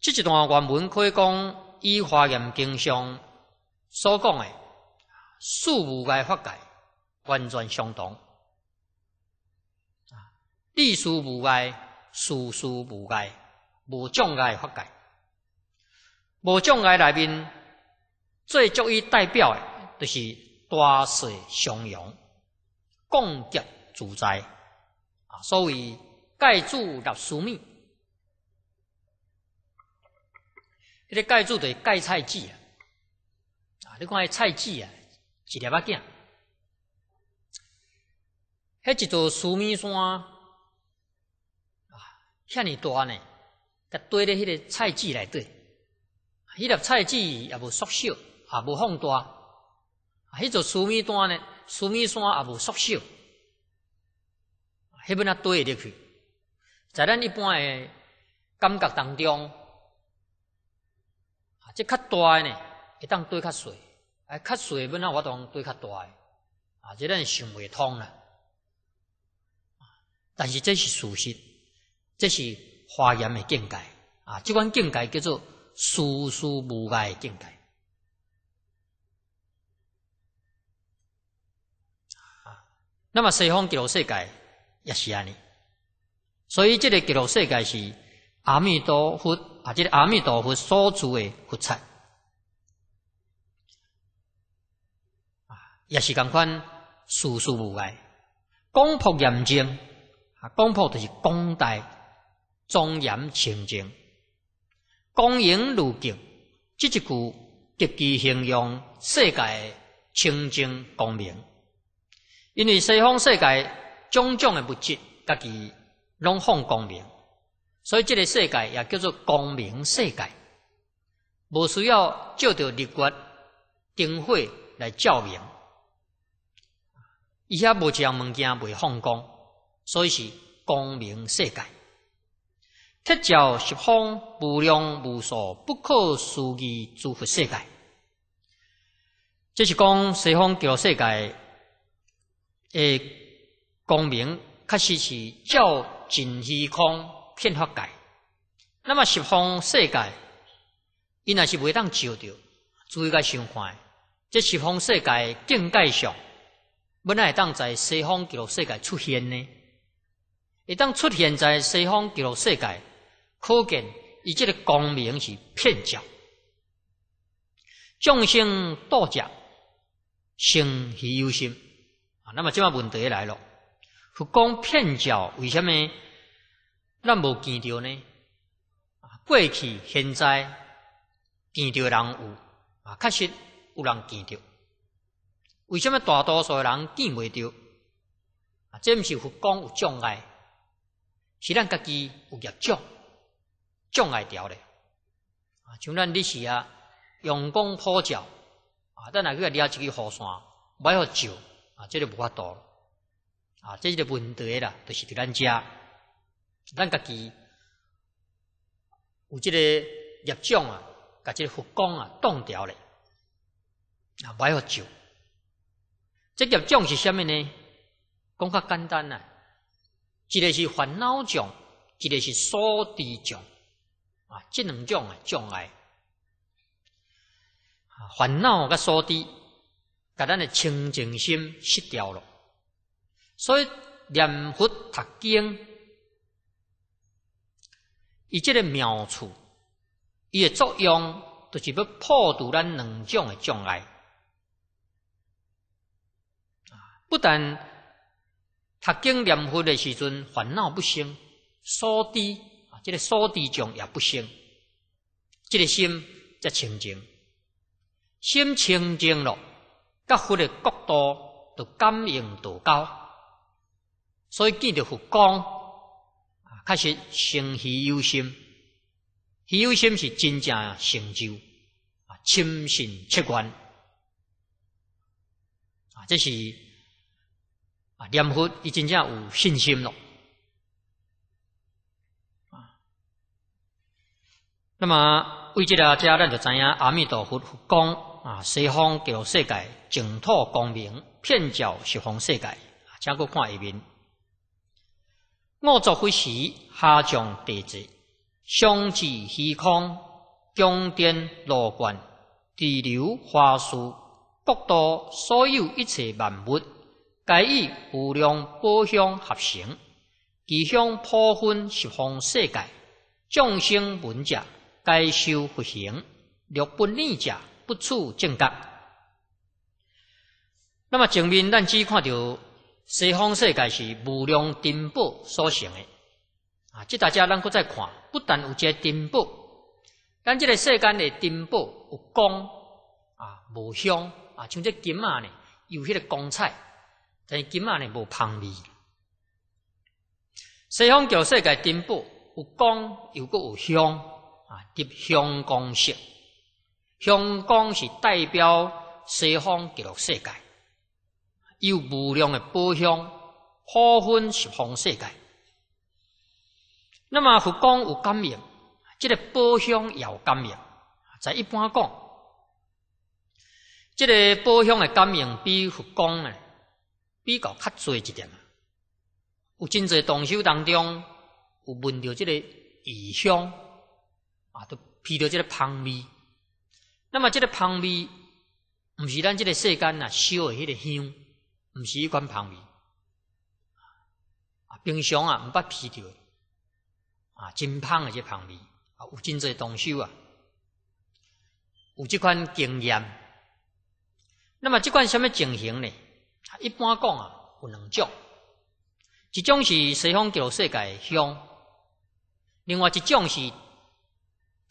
这一段原文可以讲《依华言经》上所讲的四无碍法界，完全相同。啊，理事无碍，事事无碍，无障碍法界。无种爱内面最足以代表的，就是大势相融、攻击主宰啊！所谓盖住的素面，迄个盖住的盖菜籽啊！啊，你看菜籽啊，一粒仔囝。迄一座素面山啊，遐尔大呢，甲堆咧迄个菜籽内底。迄粒菜籽也无缩小，也无放大；迄座苏米端呢，苏米山也无缩小。迄爿啊，堆会入去，在咱一般诶感觉当中，啊，即较大诶呢，会当堆较细，啊，较细，要来我当堆较大，诶，啊，即咱想未通啦。但是这是事实，这是华严诶境界啊！即款境界叫做。殊殊无碍境界。那么西方极乐世界也是安尼，所以这个极乐世界是阿弥陀佛啊，这个阿弥陀佛所住的佛刹啊，也是咁款殊殊无碍，公婆严净啊，公婆就是公大庄严清净。光明路径，这一句极其形容世界清净光明。因为西方世界种种的物质，家己拢放光明，所以即个世界也叫做光明世界。无需要照着日月、灯火来照明，伊遐无一样物件袂放光，所以是光明世界。贴教十方无量无数不可思议诸佛世界，即是讲西方极乐世界诶，光明确实是照尽虚空遍法界。那么西方世界因若是袂当照着，注意甲想看，这西方世界境界上，本来会当在西方极乐世界出现呢，会当出现在西方极乐世界。可见，以这个光明是骗角，众生多角，生起有心。啊，那么这下问题来了：佛光骗角为什么那么见着呢？过去、现在见着人有，啊，确实有人见着。为什么大多数人见未着？啊，这毋是佛光有障碍，是咱家己有业障。重要条啊，像咱底是啊用功泡脚啊咱若去啊抓一支雨伞买互酒啊这著无法度啊即个问题啦著是伫咱遮咱家己有即个业障啊甲即个佛公啊挡条咧啊买互酒即条种是虾米呢讲较简单啊一个是烦恼种一个是所质种啊，这两种障碍，烦恼跟所低，把咱的清净心失掉了。所以念佛、读经，以这个妙处，伊的作用，就是要破除咱两种的障碍。不但读经念佛的时阵，烦恼不生，所低。这个所地种也不生，这个心在清净，心清净了，各佛的国度都感应到高，所以见到佛光，开始生喜忧心，忧心是真正成就，啊，亲信七观，啊，这是啊念佛伊真正有信心了。那么，为这个家人就知影阿弥陀佛讲啊，西方乐世界净土光明，遍照十方世界。请过看下面，我作佛时下降地界，相至虚空，宫殿罗观，地流花树，国土所有一切万物，皆以无量宝香合成，其香普分十方世界，众生闻者。该修不行，六不念者，不处正觉。那么前面咱只看到西方世界是无量珍宝所成的，啊，即大家咱搁再看，不但有个珍宝，但即个世间诶珍宝有光，啊，无香，啊，像这金啊呢，有迄个光彩，但金啊呢无香味。西方叫世界珍宝有光，又搁有香。啊！滴香光色，香光是代表西方极乐世界，有无量的宝香，花分十方世界。那么佛光有感应，这个宝香也有感应，在一般讲，这个宝香的感应比佛光呢比较较侪一点。有真侪动手当中，有闻到这个异香。啊，都披到即个香味，那么即个香味，毋是咱即个世间啊，烧迄个香，毋是迄款香味。啊，平常啊，捌把披诶。啊，真香的即香味，啊，有真侪动手啊，有即款经验。那么即款什么情形呢？一般讲啊，有两种，一种是西方叫界干香，另外一种是。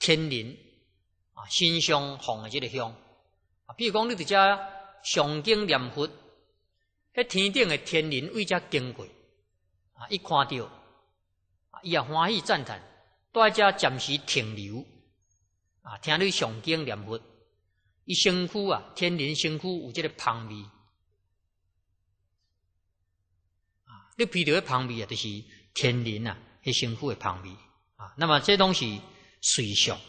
天灵啊，心香红的这个香啊，比如讲你伫遮上经念佛，迄天顶的天灵为遮经过啊，一看到啊，伊也欢喜赞叹，在遮暂时停留啊，听你上经念佛，伊身躯啊，天灵身躯有这个香味啊，你鼻头的香味啊，就是天灵啊，迄身躯的香味啊，那么这东西。随象，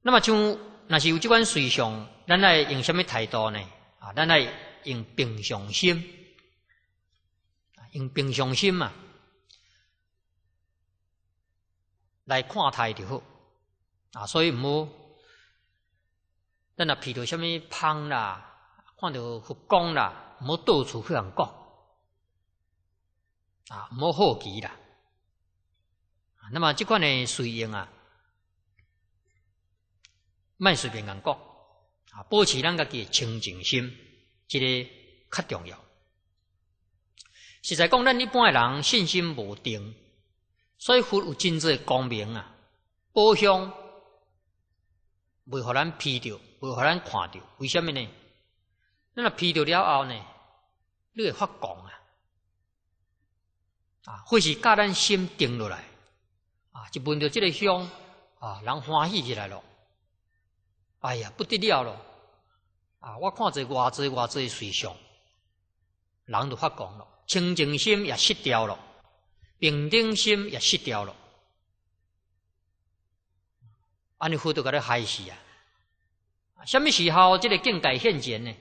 那么像若是有即款随象，咱来用什么态度呢？啊，咱来用平常心，用平常心嘛，来看待就好。啊，所以毋好，咱若披到什么芳啦，看到胡讲啦，毋好到处去讲，啊，好好奇啦。那么这款呢，随用啊，卖随便人讲，啊，保持咱家己的清净心，这个较重要。实在讲，咱一般的人信心无定，所以佛有真挚光明啊，保香未互咱披着，未互咱看着。为什么呢？咱若披着了后呢，你会发狂啊！啊，或是教咱心定落来。就闻到即个香，啊，人欢喜起来咯。哎呀，不得了咯。啊，我看着哇，偌哇这水相，人都发狂咯，清净心也失掉咯，平等心也失掉咯。安尼佛到甲你害死啊！什么时候即个境界现前呢？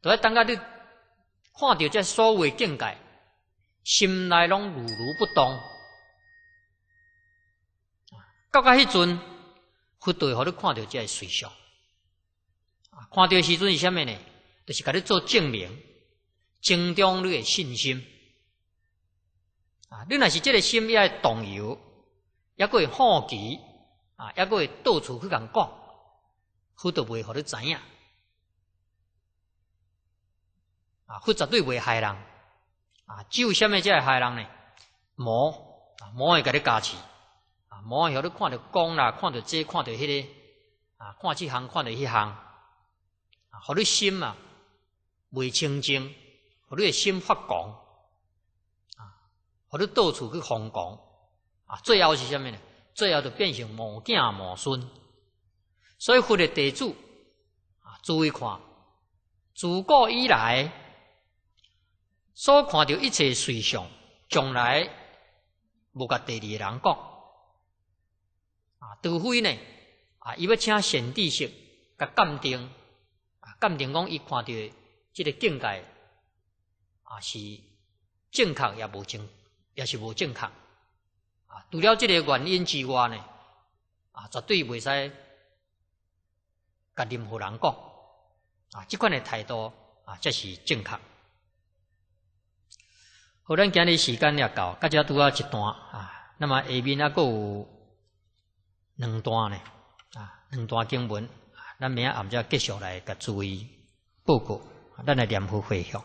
都要等下你看到这所谓境界，心内拢如如不动。到甲迄阵，佛陀互你看到即个随相，看到时阵是虾米呢？就是甲你做证明，增长你的信心。啊，你若是即个心也动摇，也过好奇，啊，也到处去讲讲，佛都不会互你知影。啊，佛绝对袂害人。啊，有虾米才会害人呢？魔，啊，魔会甲你加持。魔，让你看到光啦，看到这，看到迄个，啊，看即项，看到迄项，啊，互你心啊，未清净，互你的心发狂，啊，互你到处去疯狂，啊，最后是虾米呢？最后就变成无惊无孙。所以佛的弟子啊，注意看，自古以来所看到一切随相，将来无甲第二人讲。除非呢，啊，伊要请贤地士甲鉴定，啊，鉴定讲伊看到即个境界，啊，是正确也无正，也是无正确。啊，除了即个原因之外呢，啊，绝对袂使甲任何人讲，啊，即款诶态度，啊，则是正确。好，咱今日时间也到，各家拄啊一段啊，那么下面啊个。两段呢，啊，两段经文，咱明暗则继续来甲注意报告，咱来念佛回向。